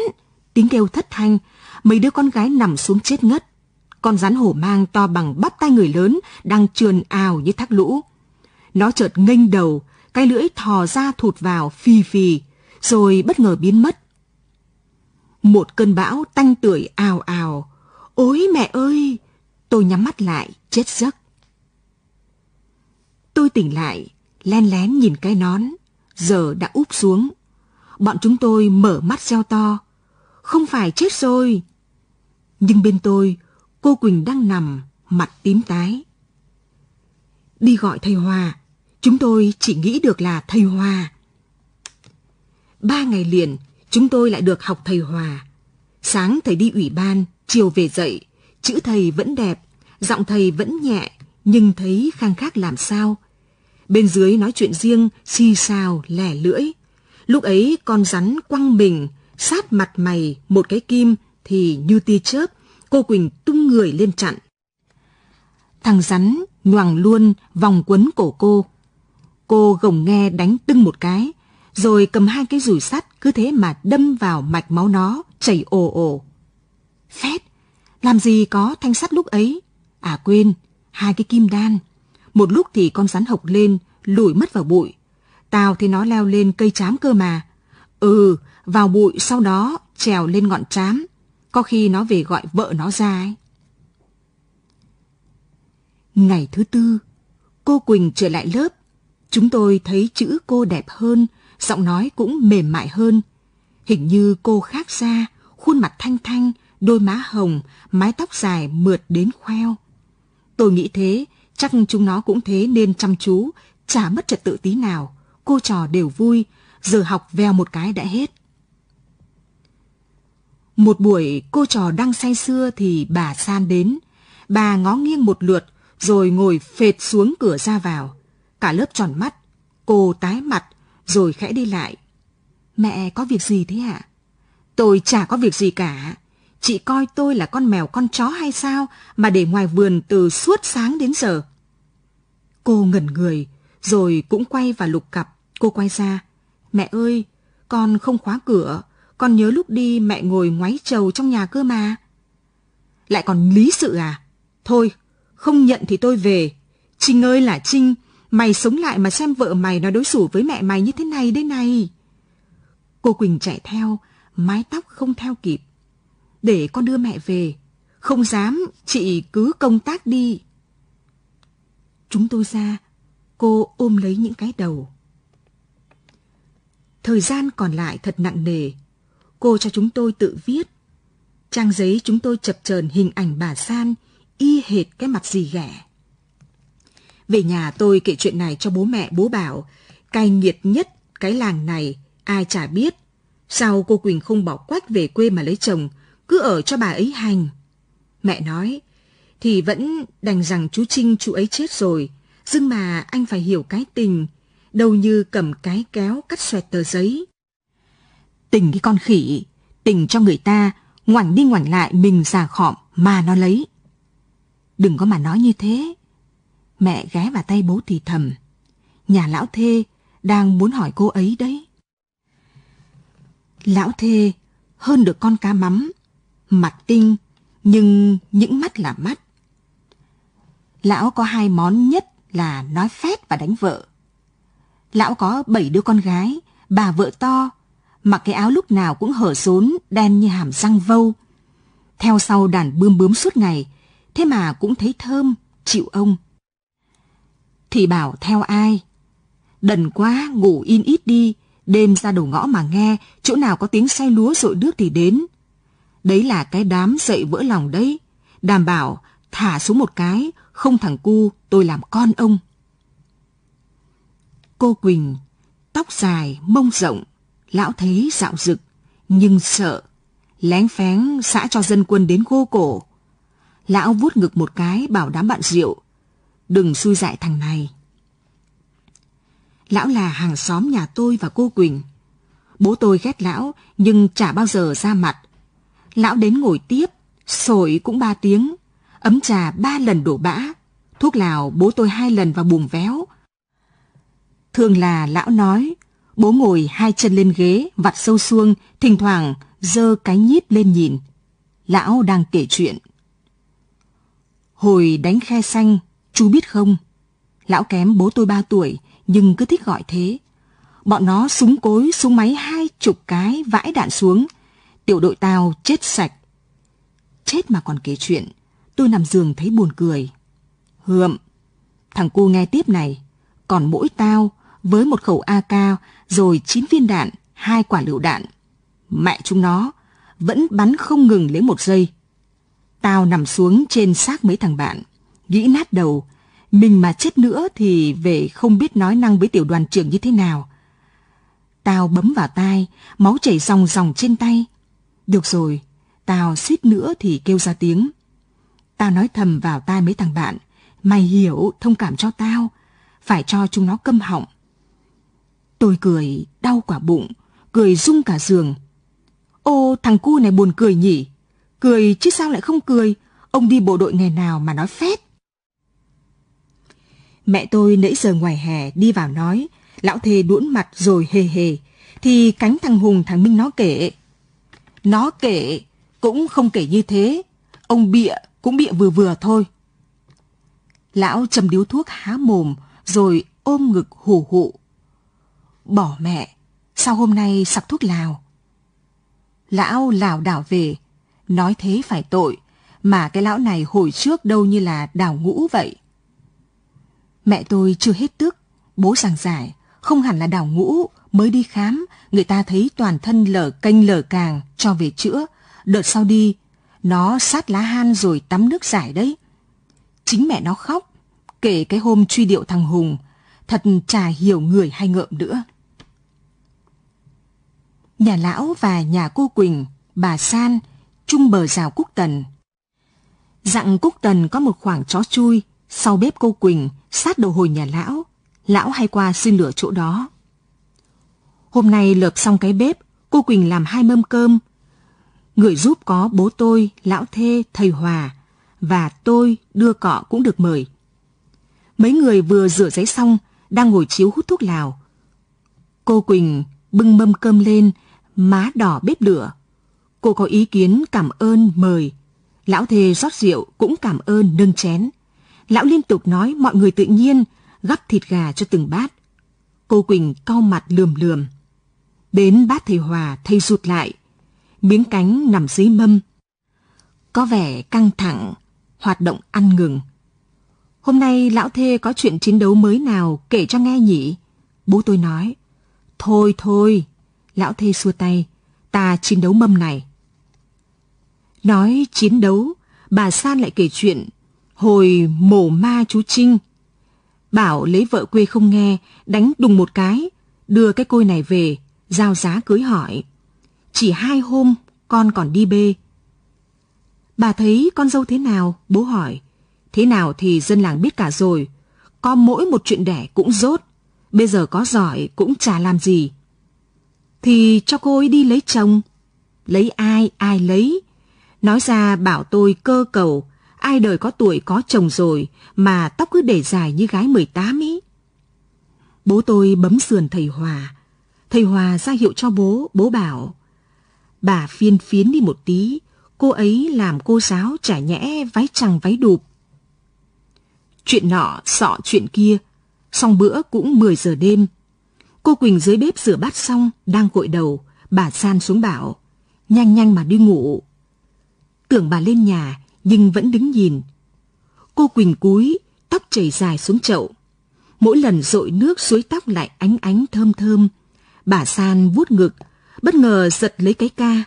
Tiếng kêu thất thanh. Mấy đứa con gái nằm xuống chết ngất con rắn hổ mang to bằng bắp tay người lớn đang trườn ào như thác lũ. Nó chợt nghênh đầu, cái lưỡi thò ra thụt vào phì phì, rồi bất ngờ biến mất. Một cơn bão tanh tưởi ào ào. Ôi mẹ ơi! Tôi nhắm mắt lại, chết giấc. Tôi tỉnh lại, len lén nhìn cái nón, giờ đã úp xuống. Bọn chúng tôi mở mắt reo to. Không phải chết rồi. Nhưng bên tôi, Cô Quỳnh đang nằm, mặt tím tái. Đi gọi thầy Hòa, chúng tôi chỉ nghĩ được là thầy Hòa. Ba ngày liền, chúng tôi lại được học thầy Hòa. Sáng thầy đi ủy ban, chiều về dậy, chữ thầy vẫn đẹp, giọng thầy vẫn nhẹ, nhưng thấy khang khác làm sao. Bên dưới nói chuyện riêng, xì xào, lẻ lưỡi. Lúc ấy con rắn quăng mình, sát mặt mày một cái kim thì như tia chớp, cô Quỳnh tung người lên chặn. Thằng rắn nhoàng luôn vòng quấn cổ cô. Cô gồng nghe đánh tưng một cái, rồi cầm hai cái rùi sắt cứ thế mà đâm vào mạch máu nó, chảy ồ ồ. Phét, làm gì có thanh sắt lúc ấy? À quên, hai cái kim đan. Một lúc thì con rắn hộc lên, lùi mất vào bụi. Tao thấy nó leo lên cây chám cơ mà. Ừ, vào bụi sau đó trèo lên ngọn chám, có khi nó về gọi vợ nó ra ấy. Ngày thứ tư, cô Quỳnh trở lại lớp. Chúng tôi thấy chữ cô đẹp hơn, giọng nói cũng mềm mại hơn. Hình như cô khác xa, khuôn mặt thanh thanh, đôi má hồng, mái tóc dài mượt đến khoeo. Tôi nghĩ thế, chắc chúng nó cũng thế nên chăm chú, chả mất trật tự tí nào. Cô trò đều vui, giờ học veo một cái đã hết. Một buổi cô trò đang say sưa thì bà San đến. Bà ngó nghiêng một lượt rồi ngồi phệt xuống cửa ra vào. Cả lớp tròn mắt, cô tái mặt rồi khẽ đi lại. Mẹ có việc gì thế ạ? À? Tôi chả có việc gì cả. Chị coi tôi là con mèo con chó hay sao mà để ngoài vườn từ suốt sáng đến giờ. Cô ngẩn người, rồi cũng quay và lục cặp. Cô quay ra. Mẹ ơi, con không khóa cửa. Con nhớ lúc đi mẹ ngồi ngoáy trầu trong nhà cơ mà. Lại còn lý sự à? Thôi, không nhận thì tôi về. Trinh ơi là Trinh, mày sống lại mà xem vợ mày nó đối xử với mẹ mày như thế này đây này. Cô Quỳnh chạy theo, mái tóc không theo kịp. Để con đưa mẹ về. Không dám, chị cứ công tác đi. Chúng tôi ra, cô ôm lấy những cái đầu. Thời gian còn lại thật nặng nề, Cô cho chúng tôi tự viết. Trang giấy chúng tôi chập chờn hình ảnh bà San, y hệt cái mặt gì ghẻ. Về nhà tôi kể chuyện này cho bố mẹ bố bảo, cay nghiệt nhất cái làng này, ai chả biết. Sao cô Quỳnh không bỏ quách về quê mà lấy chồng, cứ ở cho bà ấy hành. Mẹ nói, thì vẫn đành rằng chú Trinh chú ấy chết rồi, dưng mà anh phải hiểu cái tình, đâu như cầm cái kéo cắt xoẹt tờ giấy tình cái con khỉ, tình cho người ta ngoảnh đi ngoảnh lại mình già khọm mà nó lấy. Đừng có mà nói như thế. Mẹ ghé vào tay bố thì thầm. Nhà lão thê đang muốn hỏi cô ấy đấy. Lão thê hơn được con cá mắm, mặt tinh, nhưng những mắt là mắt. Lão có hai món nhất là nói phét và đánh vợ. Lão có bảy đứa con gái, bà vợ to, mặc cái áo lúc nào cũng hở rốn, đen như hàm răng vâu. Theo sau đàn bươm bướm suốt ngày, thế mà cũng thấy thơm, chịu ông. Thì bảo theo ai? Đần quá, ngủ in ít đi, đêm ra đầu ngõ mà nghe, chỗ nào có tiếng say lúa rội nước thì đến. Đấy là cái đám dậy vỡ lòng đấy, đảm bảo thả xuống một cái, không thằng cu, tôi làm con ông. Cô Quỳnh, tóc dài, mông rộng, Lão thấy dạo dực, nhưng sợ, lén phén xã cho dân quân đến gô cổ. Lão vuốt ngực một cái bảo đám bạn rượu, đừng xui dại thằng này. Lão là hàng xóm nhà tôi và cô Quỳnh. Bố tôi ghét lão nhưng chả bao giờ ra mặt. Lão đến ngồi tiếp, sổi cũng ba tiếng, ấm trà ba lần đổ bã, thuốc lào bố tôi hai lần và bùm véo. Thường là lão nói, Bố ngồi hai chân lên ghế, vặt sâu xuông, thỉnh thoảng dơ cái nhíp lên nhìn. Lão đang kể chuyện. Hồi đánh khe xanh, chú biết không? Lão kém bố tôi ba tuổi, nhưng cứ thích gọi thế. Bọn nó súng cối, súng máy hai chục cái vãi đạn xuống. Tiểu đội tao chết sạch. Chết mà còn kể chuyện, tôi nằm giường thấy buồn cười. Hượm, thằng cu nghe tiếp này, còn mỗi tao với một khẩu AK rồi 9 viên đạn, hai quả lựu đạn. Mẹ chúng nó vẫn bắn không ngừng lấy một giây. Tao nằm xuống trên xác mấy thằng bạn, nghĩ nát đầu, mình mà chết nữa thì về không biết nói năng với tiểu đoàn trưởng như thế nào. Tao bấm vào tai, máu chảy ròng ròng trên tay. Được rồi, tao suýt nữa thì kêu ra tiếng. Tao nói thầm vào tai mấy thằng bạn, mày hiểu, thông cảm cho tao, phải cho chúng nó câm họng Tôi cười đau quả bụng, cười rung cả giường. Ô thằng cu này buồn cười nhỉ? Cười chứ sao lại không cười? Ông đi bộ đội ngày nào mà nói phét. Mẹ tôi nãy giờ ngoài hè đi vào nói, lão thề đũn mặt rồi hề hề, thì cánh thằng Hùng thằng Minh nó kể. Nó kể, cũng không kể như thế, ông bịa cũng bịa vừa vừa thôi. Lão trầm điếu thuốc há mồm rồi ôm ngực hù hụ bỏ mẹ, sao hôm nay sặc thuốc lào? Lão lào đảo về, nói thế phải tội, mà cái lão này hồi trước đâu như là đảo ngũ vậy. Mẹ tôi chưa hết tức, bố giảng giải, không hẳn là đảo ngũ, mới đi khám, người ta thấy toàn thân lở canh lở càng, cho về chữa, đợt sau đi, nó sát lá han rồi tắm nước giải đấy. Chính mẹ nó khóc, kể cái hôm truy điệu thằng Hùng, thật chả hiểu người hay ngợm nữa nhà lão và nhà cô Quỳnh, bà San, chung bờ rào Cúc Tần. Dặn Cúc Tần có một khoảng chó chui, sau bếp cô Quỳnh, sát đầu hồi nhà lão, lão hay qua xin lửa chỗ đó. Hôm nay lợp xong cái bếp, cô Quỳnh làm hai mâm cơm. Người giúp có bố tôi, lão thê, thầy Hòa, và tôi đưa cọ cũng được mời. Mấy người vừa rửa giấy xong, đang ngồi chiếu hút thuốc lào. Cô Quỳnh bưng mâm cơm lên, má đỏ bếp lửa. Cô có ý kiến cảm ơn mời. Lão thề rót rượu cũng cảm ơn nâng chén. Lão liên tục nói mọi người tự nhiên, gắp thịt gà cho từng bát. Cô Quỳnh cau mặt lườm lườm. Đến bát thầy Hòa thầy rụt lại. Miếng cánh nằm dưới mâm. Có vẻ căng thẳng, hoạt động ăn ngừng. Hôm nay lão thê có chuyện chiến đấu mới nào kể cho nghe nhỉ? Bố tôi nói. Thôi thôi, Lão thê xua tay, ta chiến đấu mâm này. Nói chiến đấu, bà San lại kể chuyện, hồi mổ ma chú Trinh. Bảo lấy vợ quê không nghe, đánh đùng một cái, đưa cái côi này về, giao giá cưới hỏi. Chỉ hai hôm, con còn đi bê. Bà thấy con dâu thế nào? Bố hỏi. Thế nào thì dân làng biết cả rồi. Có mỗi một chuyện đẻ cũng rốt. Bây giờ có giỏi cũng chả làm gì thì cho cô ấy đi lấy chồng. Lấy ai, ai lấy. Nói ra bảo tôi cơ cầu, ai đời có tuổi có chồng rồi mà tóc cứ để dài như gái 18 ý. Bố tôi bấm sườn thầy Hòa. Thầy Hòa ra hiệu cho bố, bố bảo. Bà phiên phiến đi một tí, cô ấy làm cô giáo chả nhẽ váy chằng váy đụp. Chuyện nọ sọ chuyện kia, xong bữa cũng 10 giờ đêm Cô Quỳnh dưới bếp rửa bát xong, đang cội đầu, bà san xuống bảo, nhanh nhanh mà đi ngủ. Tưởng bà lên nhà, nhưng vẫn đứng nhìn. Cô Quỳnh cúi, tóc chảy dài xuống chậu. Mỗi lần rội nước suối tóc lại ánh ánh thơm thơm. Bà San vuốt ngực, bất ngờ giật lấy cái ca.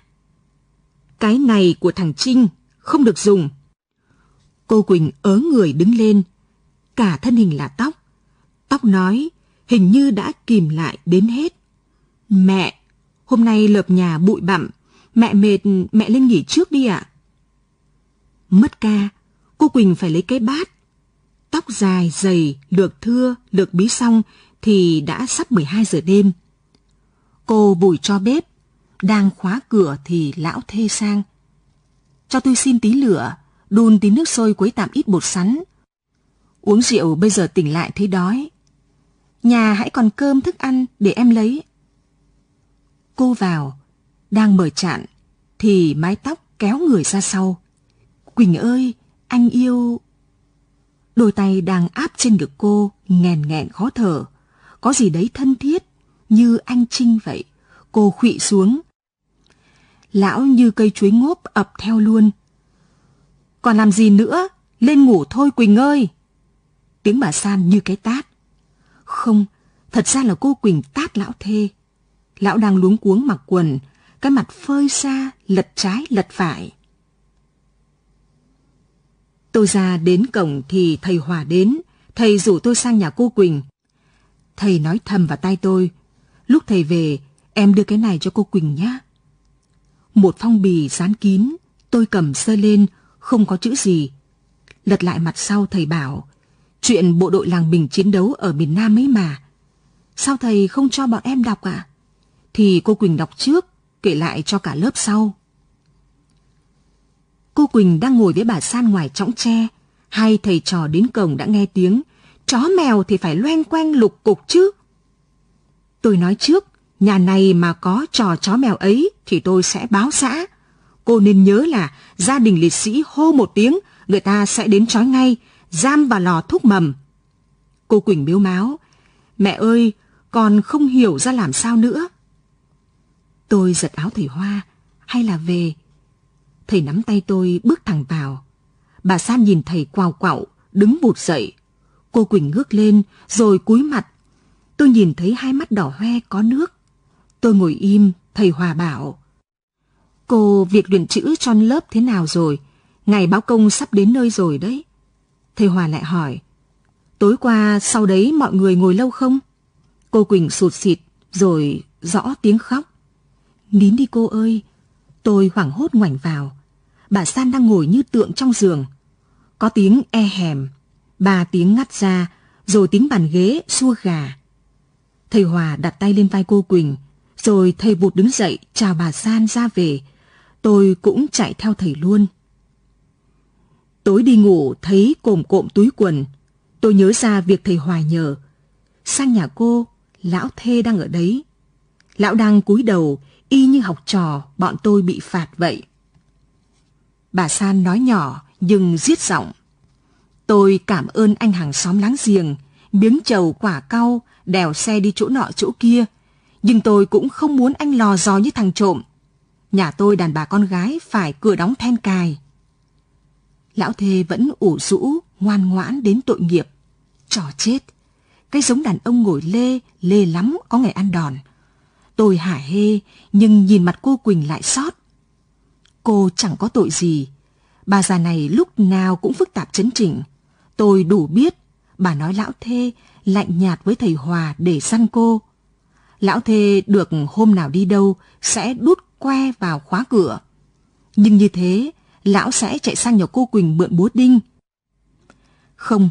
Cái này của thằng Trinh, không được dùng. Cô Quỳnh ớ người đứng lên. Cả thân hình là tóc. Tóc nói, hình như đã kìm lại đến hết. Mẹ, hôm nay lợp nhà bụi bặm, mẹ mệt, mẹ lên nghỉ trước đi ạ. Mất ca, cô Quỳnh phải lấy cái bát. Tóc dài, dày, lược thưa, lược bí xong thì đã sắp 12 giờ đêm. Cô bùi cho bếp, đang khóa cửa thì lão thê sang. Cho tôi xin tí lửa, đun tí nước sôi quấy tạm ít bột sắn. Uống rượu bây giờ tỉnh lại thấy đói, nhà hãy còn cơm thức ăn để em lấy. Cô vào, đang mở chạn, thì mái tóc kéo người ra sau. Quỳnh ơi, anh yêu... Đôi tay đang áp trên ngực cô, nghèn nghẹn khó thở. Có gì đấy thân thiết, như anh Trinh vậy. Cô khụy xuống. Lão như cây chuối ngốp ập theo luôn. Còn làm gì nữa? Lên ngủ thôi Quỳnh ơi! Tiếng bà San như cái tát. Không, thật ra là cô Quỳnh tát lão thê. Lão đang luống cuống mặc quần, cái mặt phơi ra lật trái lật phải. Tôi ra đến cổng thì thầy Hòa đến, thầy rủ tôi sang nhà cô Quỳnh. Thầy nói thầm vào tay tôi, lúc thầy về, em đưa cái này cho cô Quỳnh nhé. Một phong bì dán kín, tôi cầm sơ lên, không có chữ gì. Lật lại mặt sau thầy bảo, Chuyện bộ đội làng mình chiến đấu ở miền Nam ấy mà. Sao thầy không cho bọn em đọc ạ? À? Thì cô Quỳnh đọc trước, kể lại cho cả lớp sau. Cô Quỳnh đang ngồi với bà San ngoài chõng tre. Hai thầy trò đến cổng đã nghe tiếng. Chó mèo thì phải loanh quanh lục cục chứ. Tôi nói trước, nhà này mà có trò chó mèo ấy thì tôi sẽ báo xã. Cô nên nhớ là gia đình liệt sĩ hô một tiếng, người ta sẽ đến trói ngay, giam vào lò thuốc mầm. Cô Quỳnh miếu máu, mẹ ơi, con không hiểu ra làm sao nữa. Tôi giật áo thầy Hoa, hay là về? Thầy nắm tay tôi bước thẳng vào. Bà San nhìn thầy quào quạo, đứng bụt dậy. Cô Quỳnh ngước lên, rồi cúi mặt. Tôi nhìn thấy hai mắt đỏ hoe có nước. Tôi ngồi im, thầy Hòa bảo. Cô việc luyện chữ cho lớp thế nào rồi? Ngày báo công sắp đến nơi rồi đấy thầy Hòa lại hỏi. Tối qua sau đấy mọi người ngồi lâu không? Cô Quỳnh sụt xịt rồi rõ tiếng khóc. Nín đi cô ơi. Tôi hoảng hốt ngoảnh vào. Bà San đang ngồi như tượng trong giường. Có tiếng e hèm, ba tiếng ngắt ra, rồi tiếng bàn ghế xua gà. Thầy Hòa đặt tay lên vai cô Quỳnh, rồi thầy vụt đứng dậy chào bà San ra về. Tôi cũng chạy theo thầy luôn. Tối đi ngủ thấy cồm cộm túi quần, tôi nhớ ra việc thầy Hoài nhờ. Sang nhà cô, lão thê đang ở đấy. Lão đang cúi đầu, y như học trò bọn tôi bị phạt vậy. Bà San nói nhỏ nhưng giết giọng. Tôi cảm ơn anh hàng xóm láng giềng, miếng trầu quả cau, đèo xe đi chỗ nọ chỗ kia. Nhưng tôi cũng không muốn anh lò dò như thằng trộm. Nhà tôi đàn bà con gái phải cửa đóng then cài lão thê vẫn ủ rũ, ngoan ngoãn đến tội nghiệp. Trò chết! Cái giống đàn ông ngồi lê, lê lắm có ngày ăn đòn. Tôi hả hê, nhưng nhìn mặt cô Quỳnh lại sót. Cô chẳng có tội gì. Bà già này lúc nào cũng phức tạp chấn chỉnh. Tôi đủ biết, bà nói lão thê lạnh nhạt với thầy Hòa để săn cô. Lão thê được hôm nào đi đâu sẽ đút que vào khóa cửa. Nhưng như thế, lão sẽ chạy sang nhà cô Quỳnh mượn búa đinh. Không,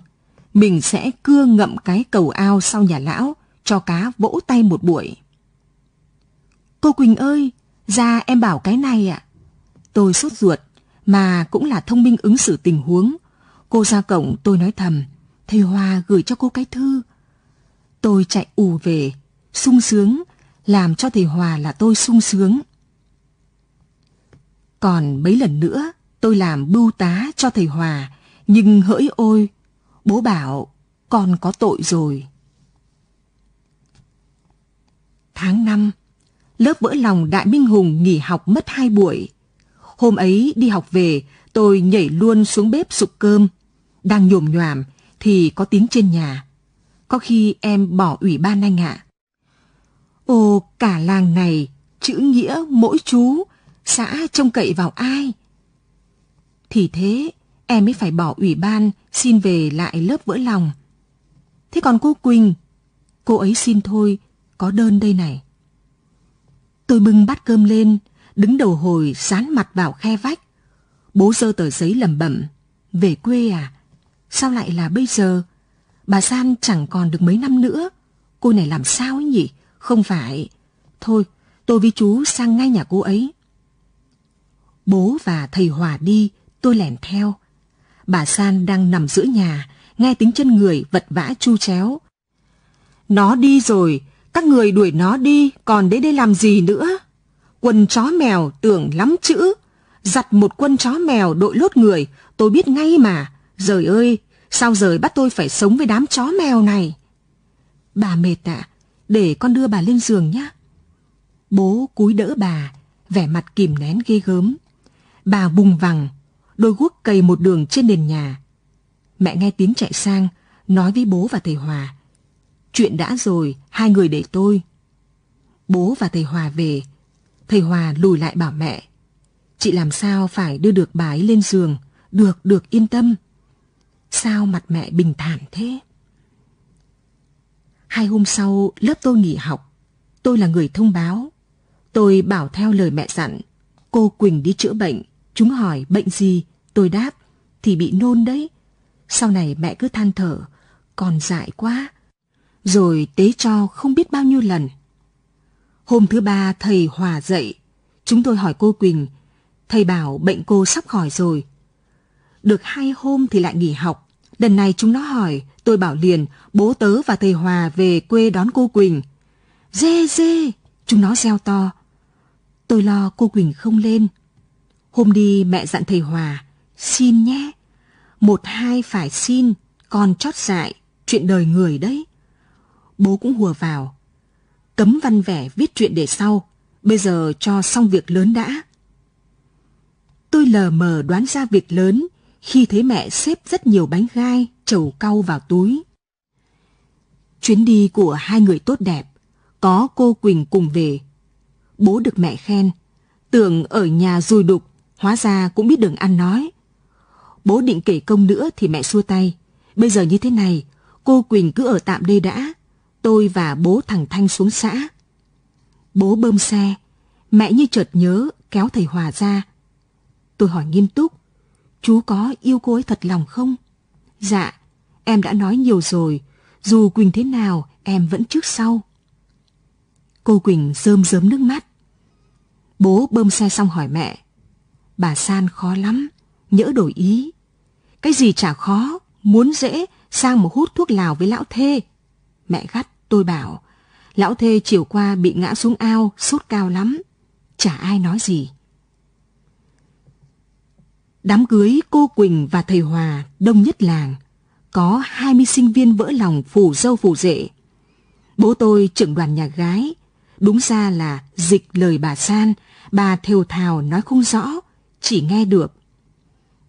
mình sẽ cưa ngậm cái cầu ao sau nhà lão, cho cá vỗ tay một buổi. Cô Quỳnh ơi, ra em bảo cái này ạ. Tôi sốt ruột, mà cũng là thông minh ứng xử tình huống. Cô ra cổng tôi nói thầm, thầy Hoa gửi cho cô cái thư. Tôi chạy ù về, sung sướng, làm cho thầy Hòa là tôi sung sướng. Còn mấy lần nữa, Tôi làm bưu tá cho thầy Hòa, nhưng hỡi ôi, bố bảo con có tội rồi. Tháng 5, lớp vỡ lòng Đại Minh Hùng nghỉ học mất hai buổi. Hôm ấy đi học về, tôi nhảy luôn xuống bếp sụp cơm. Đang nhồm nhòm thì có tiếng trên nhà. Có khi em bỏ ủy ban anh ạ. Ô cả làng này, chữ nghĩa mỗi chú, xã trông cậy vào ai? Thì thế, em mới phải bỏ ủy ban, xin về lại lớp vỡ lòng. Thế còn cô Quỳnh? Cô ấy xin thôi, có đơn đây này. Tôi bưng bát cơm lên, đứng đầu hồi sán mặt vào khe vách. Bố dơ tờ giấy lầm bẩm. Về quê à? Sao lại là bây giờ? Bà San chẳng còn được mấy năm nữa. Cô này làm sao ấy nhỉ? Không phải. Thôi, tôi với chú sang ngay nhà cô ấy. Bố và thầy Hòa đi, Tôi lẻn theo. Bà San đang nằm giữa nhà, nghe tiếng chân người vật vã chu chéo. Nó đi rồi, các người đuổi nó đi, còn đến đây làm gì nữa? quân chó mèo tưởng lắm chữ. Giặt một quân chó mèo đội lốt người, tôi biết ngay mà. rời ơi, sao rời bắt tôi phải sống với đám chó mèo này? Bà mệt ạ, để con đưa bà lên giường nhé. Bố cúi đỡ bà, vẻ mặt kìm nén ghê gớm. Bà bùng vằng, đôi guốc cày một đường trên nền nhà. Mẹ nghe tiếng chạy sang, nói với bố và thầy Hòa. Chuyện đã rồi, hai người để tôi. Bố và thầy Hòa về. Thầy Hòa lùi lại bảo mẹ. Chị làm sao phải đưa được bà ấy lên giường. Được, được, yên tâm. Sao mặt mẹ bình thản thế? Hai hôm sau, lớp tôi nghỉ học. Tôi là người thông báo. Tôi bảo theo lời mẹ dặn. Cô Quỳnh đi chữa bệnh. Chúng hỏi bệnh gì Tôi đáp, thì bị nôn đấy. Sau này mẹ cứ than thở, còn dại quá. Rồi tế cho không biết bao nhiêu lần. Hôm thứ ba thầy Hòa dậy, chúng tôi hỏi cô Quỳnh. Thầy bảo bệnh cô sắp khỏi rồi. Được hai hôm thì lại nghỉ học. Lần này chúng nó hỏi, tôi bảo liền bố tớ và thầy Hòa về quê đón cô Quỳnh. Dê dê, chúng nó reo to. Tôi lo cô Quỳnh không lên. Hôm đi mẹ dặn thầy Hòa, Xin nhé, một hai phải xin, còn chót dại, chuyện đời người đấy. Bố cũng hùa vào. Cấm văn vẻ viết chuyện để sau, bây giờ cho xong việc lớn đã. Tôi lờ mờ đoán ra việc lớn khi thấy mẹ xếp rất nhiều bánh gai, chầu cau vào túi. Chuyến đi của hai người tốt đẹp, có cô Quỳnh cùng về. Bố được mẹ khen, tưởng ở nhà rùi đục, hóa ra cũng biết đường ăn nói. Bố định kể công nữa thì mẹ xua tay. Bây giờ như thế này, cô Quỳnh cứ ở tạm đây đã. Tôi và bố thằng Thanh xuống xã. Bố bơm xe. Mẹ như chợt nhớ kéo thầy Hòa ra. Tôi hỏi nghiêm túc. Chú có yêu cô ấy thật lòng không? Dạ, em đã nói nhiều rồi. Dù Quỳnh thế nào, em vẫn trước sau. Cô Quỳnh rơm rớm nước mắt. Bố bơm xe xong hỏi mẹ. Bà San khó lắm nhỡ đổi ý. Cái gì chả khó, muốn dễ, sang một hút thuốc lào với lão thê. Mẹ gắt, tôi bảo, lão thê chiều qua bị ngã xuống ao, sốt cao lắm. Chả ai nói gì. Đám cưới cô Quỳnh và thầy Hòa đông nhất làng. Có 20 sinh viên vỡ lòng phủ dâu phủ rể. Bố tôi trưởng đoàn nhà gái. Đúng ra là dịch lời bà San, bà thều thào nói không rõ, chỉ nghe được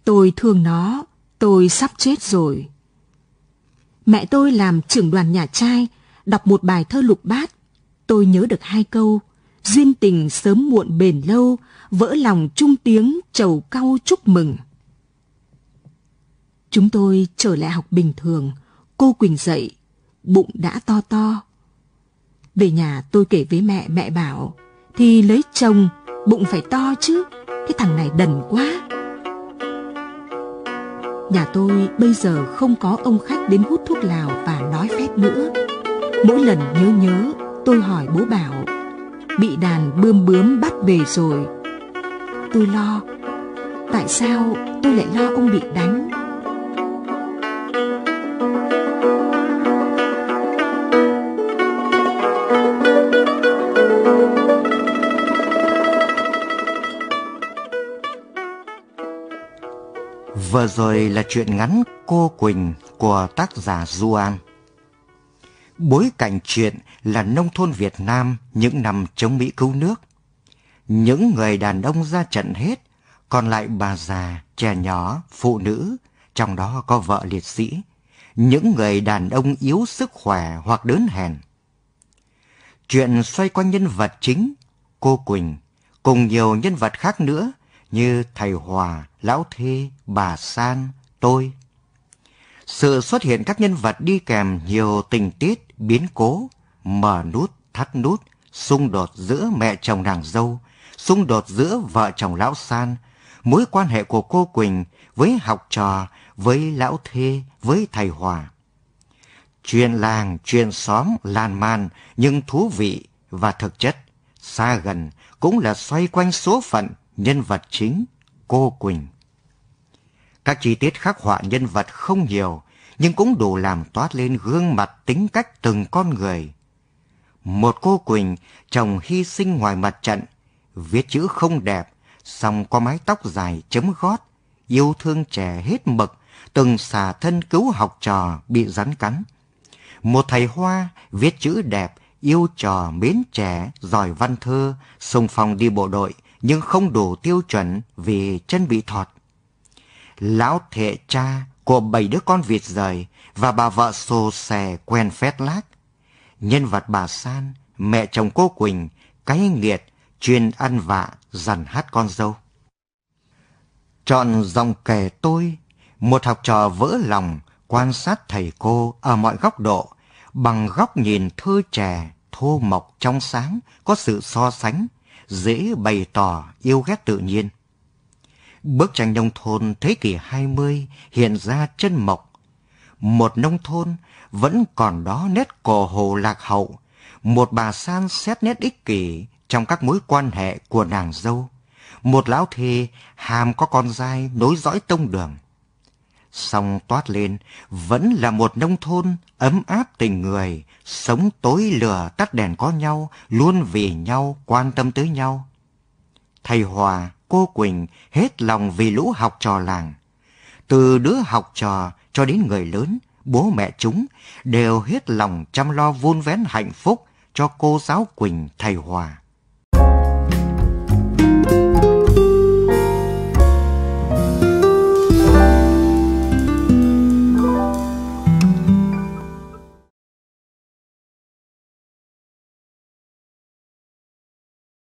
Tôi thương nó, tôi sắp chết rồi. Mẹ tôi làm trưởng đoàn nhà trai, đọc một bài thơ lục bát. Tôi nhớ được hai câu, duyên tình sớm muộn bền lâu, vỡ lòng trung tiếng trầu cau chúc mừng. Chúng tôi trở lại học bình thường, cô Quỳnh dậy, bụng đã to to. Về nhà tôi kể với mẹ, mẹ bảo, thì lấy chồng, bụng phải to chứ, cái thằng này đần quá. Nhà tôi bây giờ không có ông khách đến hút thuốc lào và nói phép nữa. Mỗi lần nhớ nhớ, tôi hỏi bố bảo, bị đàn bươm bướm bắt về rồi. Tôi lo, tại sao tôi lại lo ông bị đánh? Vừa rồi là chuyện ngắn Cô Quỳnh của tác giả Du An. Bối cảnh chuyện là nông thôn Việt Nam những năm chống Mỹ cứu nước. Những người đàn ông ra trận hết, còn lại bà già, trẻ nhỏ, phụ nữ, trong đó có vợ liệt sĩ, những người đàn ông yếu sức khỏe hoặc đớn hèn. Chuyện xoay quanh nhân vật chính, cô Quỳnh, cùng nhiều nhân vật khác nữa như thầy Hòa, Lão Thê, bà San, tôi. Sự xuất hiện các nhân vật đi kèm nhiều tình tiết, biến cố, mở nút, thắt nút, xung đột giữa mẹ chồng nàng dâu, xung đột giữa vợ chồng Lão San, mối quan hệ của cô Quỳnh với học trò, với Lão Thê, với thầy Hòa. Chuyện làng, chuyện xóm, lan man nhưng thú vị và thực chất, xa gần cũng là xoay quanh số phận nhân vật chính, cô Quỳnh. Các chi tiết khắc họa nhân vật không nhiều, nhưng cũng đủ làm toát lên gương mặt tính cách từng con người. Một cô Quỳnh, chồng hy sinh ngoài mặt trận, viết chữ không đẹp, song có mái tóc dài chấm gót, yêu thương trẻ hết mực, từng xả thân cứu học trò bị rắn cắn. Một thầy hoa viết chữ đẹp, yêu trò mến trẻ, giỏi văn thơ, sung phong đi bộ đội, nhưng không đủ tiêu chuẩn vì chân bị thọt. Lão thệ cha của bảy đứa con vịt rời và bà vợ xồ xè quen phét lác. Nhân vật bà San, mẹ chồng cô Quỳnh, cái nghiệt, chuyên ăn vạ, dằn hát con dâu. Chọn dòng kể tôi, một học trò vỡ lòng quan sát thầy cô ở mọi góc độ, bằng góc nhìn thơ trẻ, thô mộc trong sáng, có sự so sánh, dễ bày tỏ yêu ghét tự nhiên. Bức tranh nông thôn thế kỷ 20 hiện ra chân mộc. Một nông thôn vẫn còn đó nét cổ hồ lạc hậu, một bà san xét nét ích kỷ trong các mối quan hệ của nàng dâu, một lão thề hàm có con dai nối dõi tông đường song toát lên vẫn là một nông thôn ấm áp tình người, sống tối lửa tắt đèn có nhau, luôn vì nhau, quan tâm tới nhau. Thầy Hòa, cô Quỳnh hết lòng vì lũ học trò làng. Từ đứa học trò cho đến người lớn, bố mẹ chúng đều hết lòng chăm lo vun vén hạnh phúc cho cô giáo Quỳnh thầy Hòa.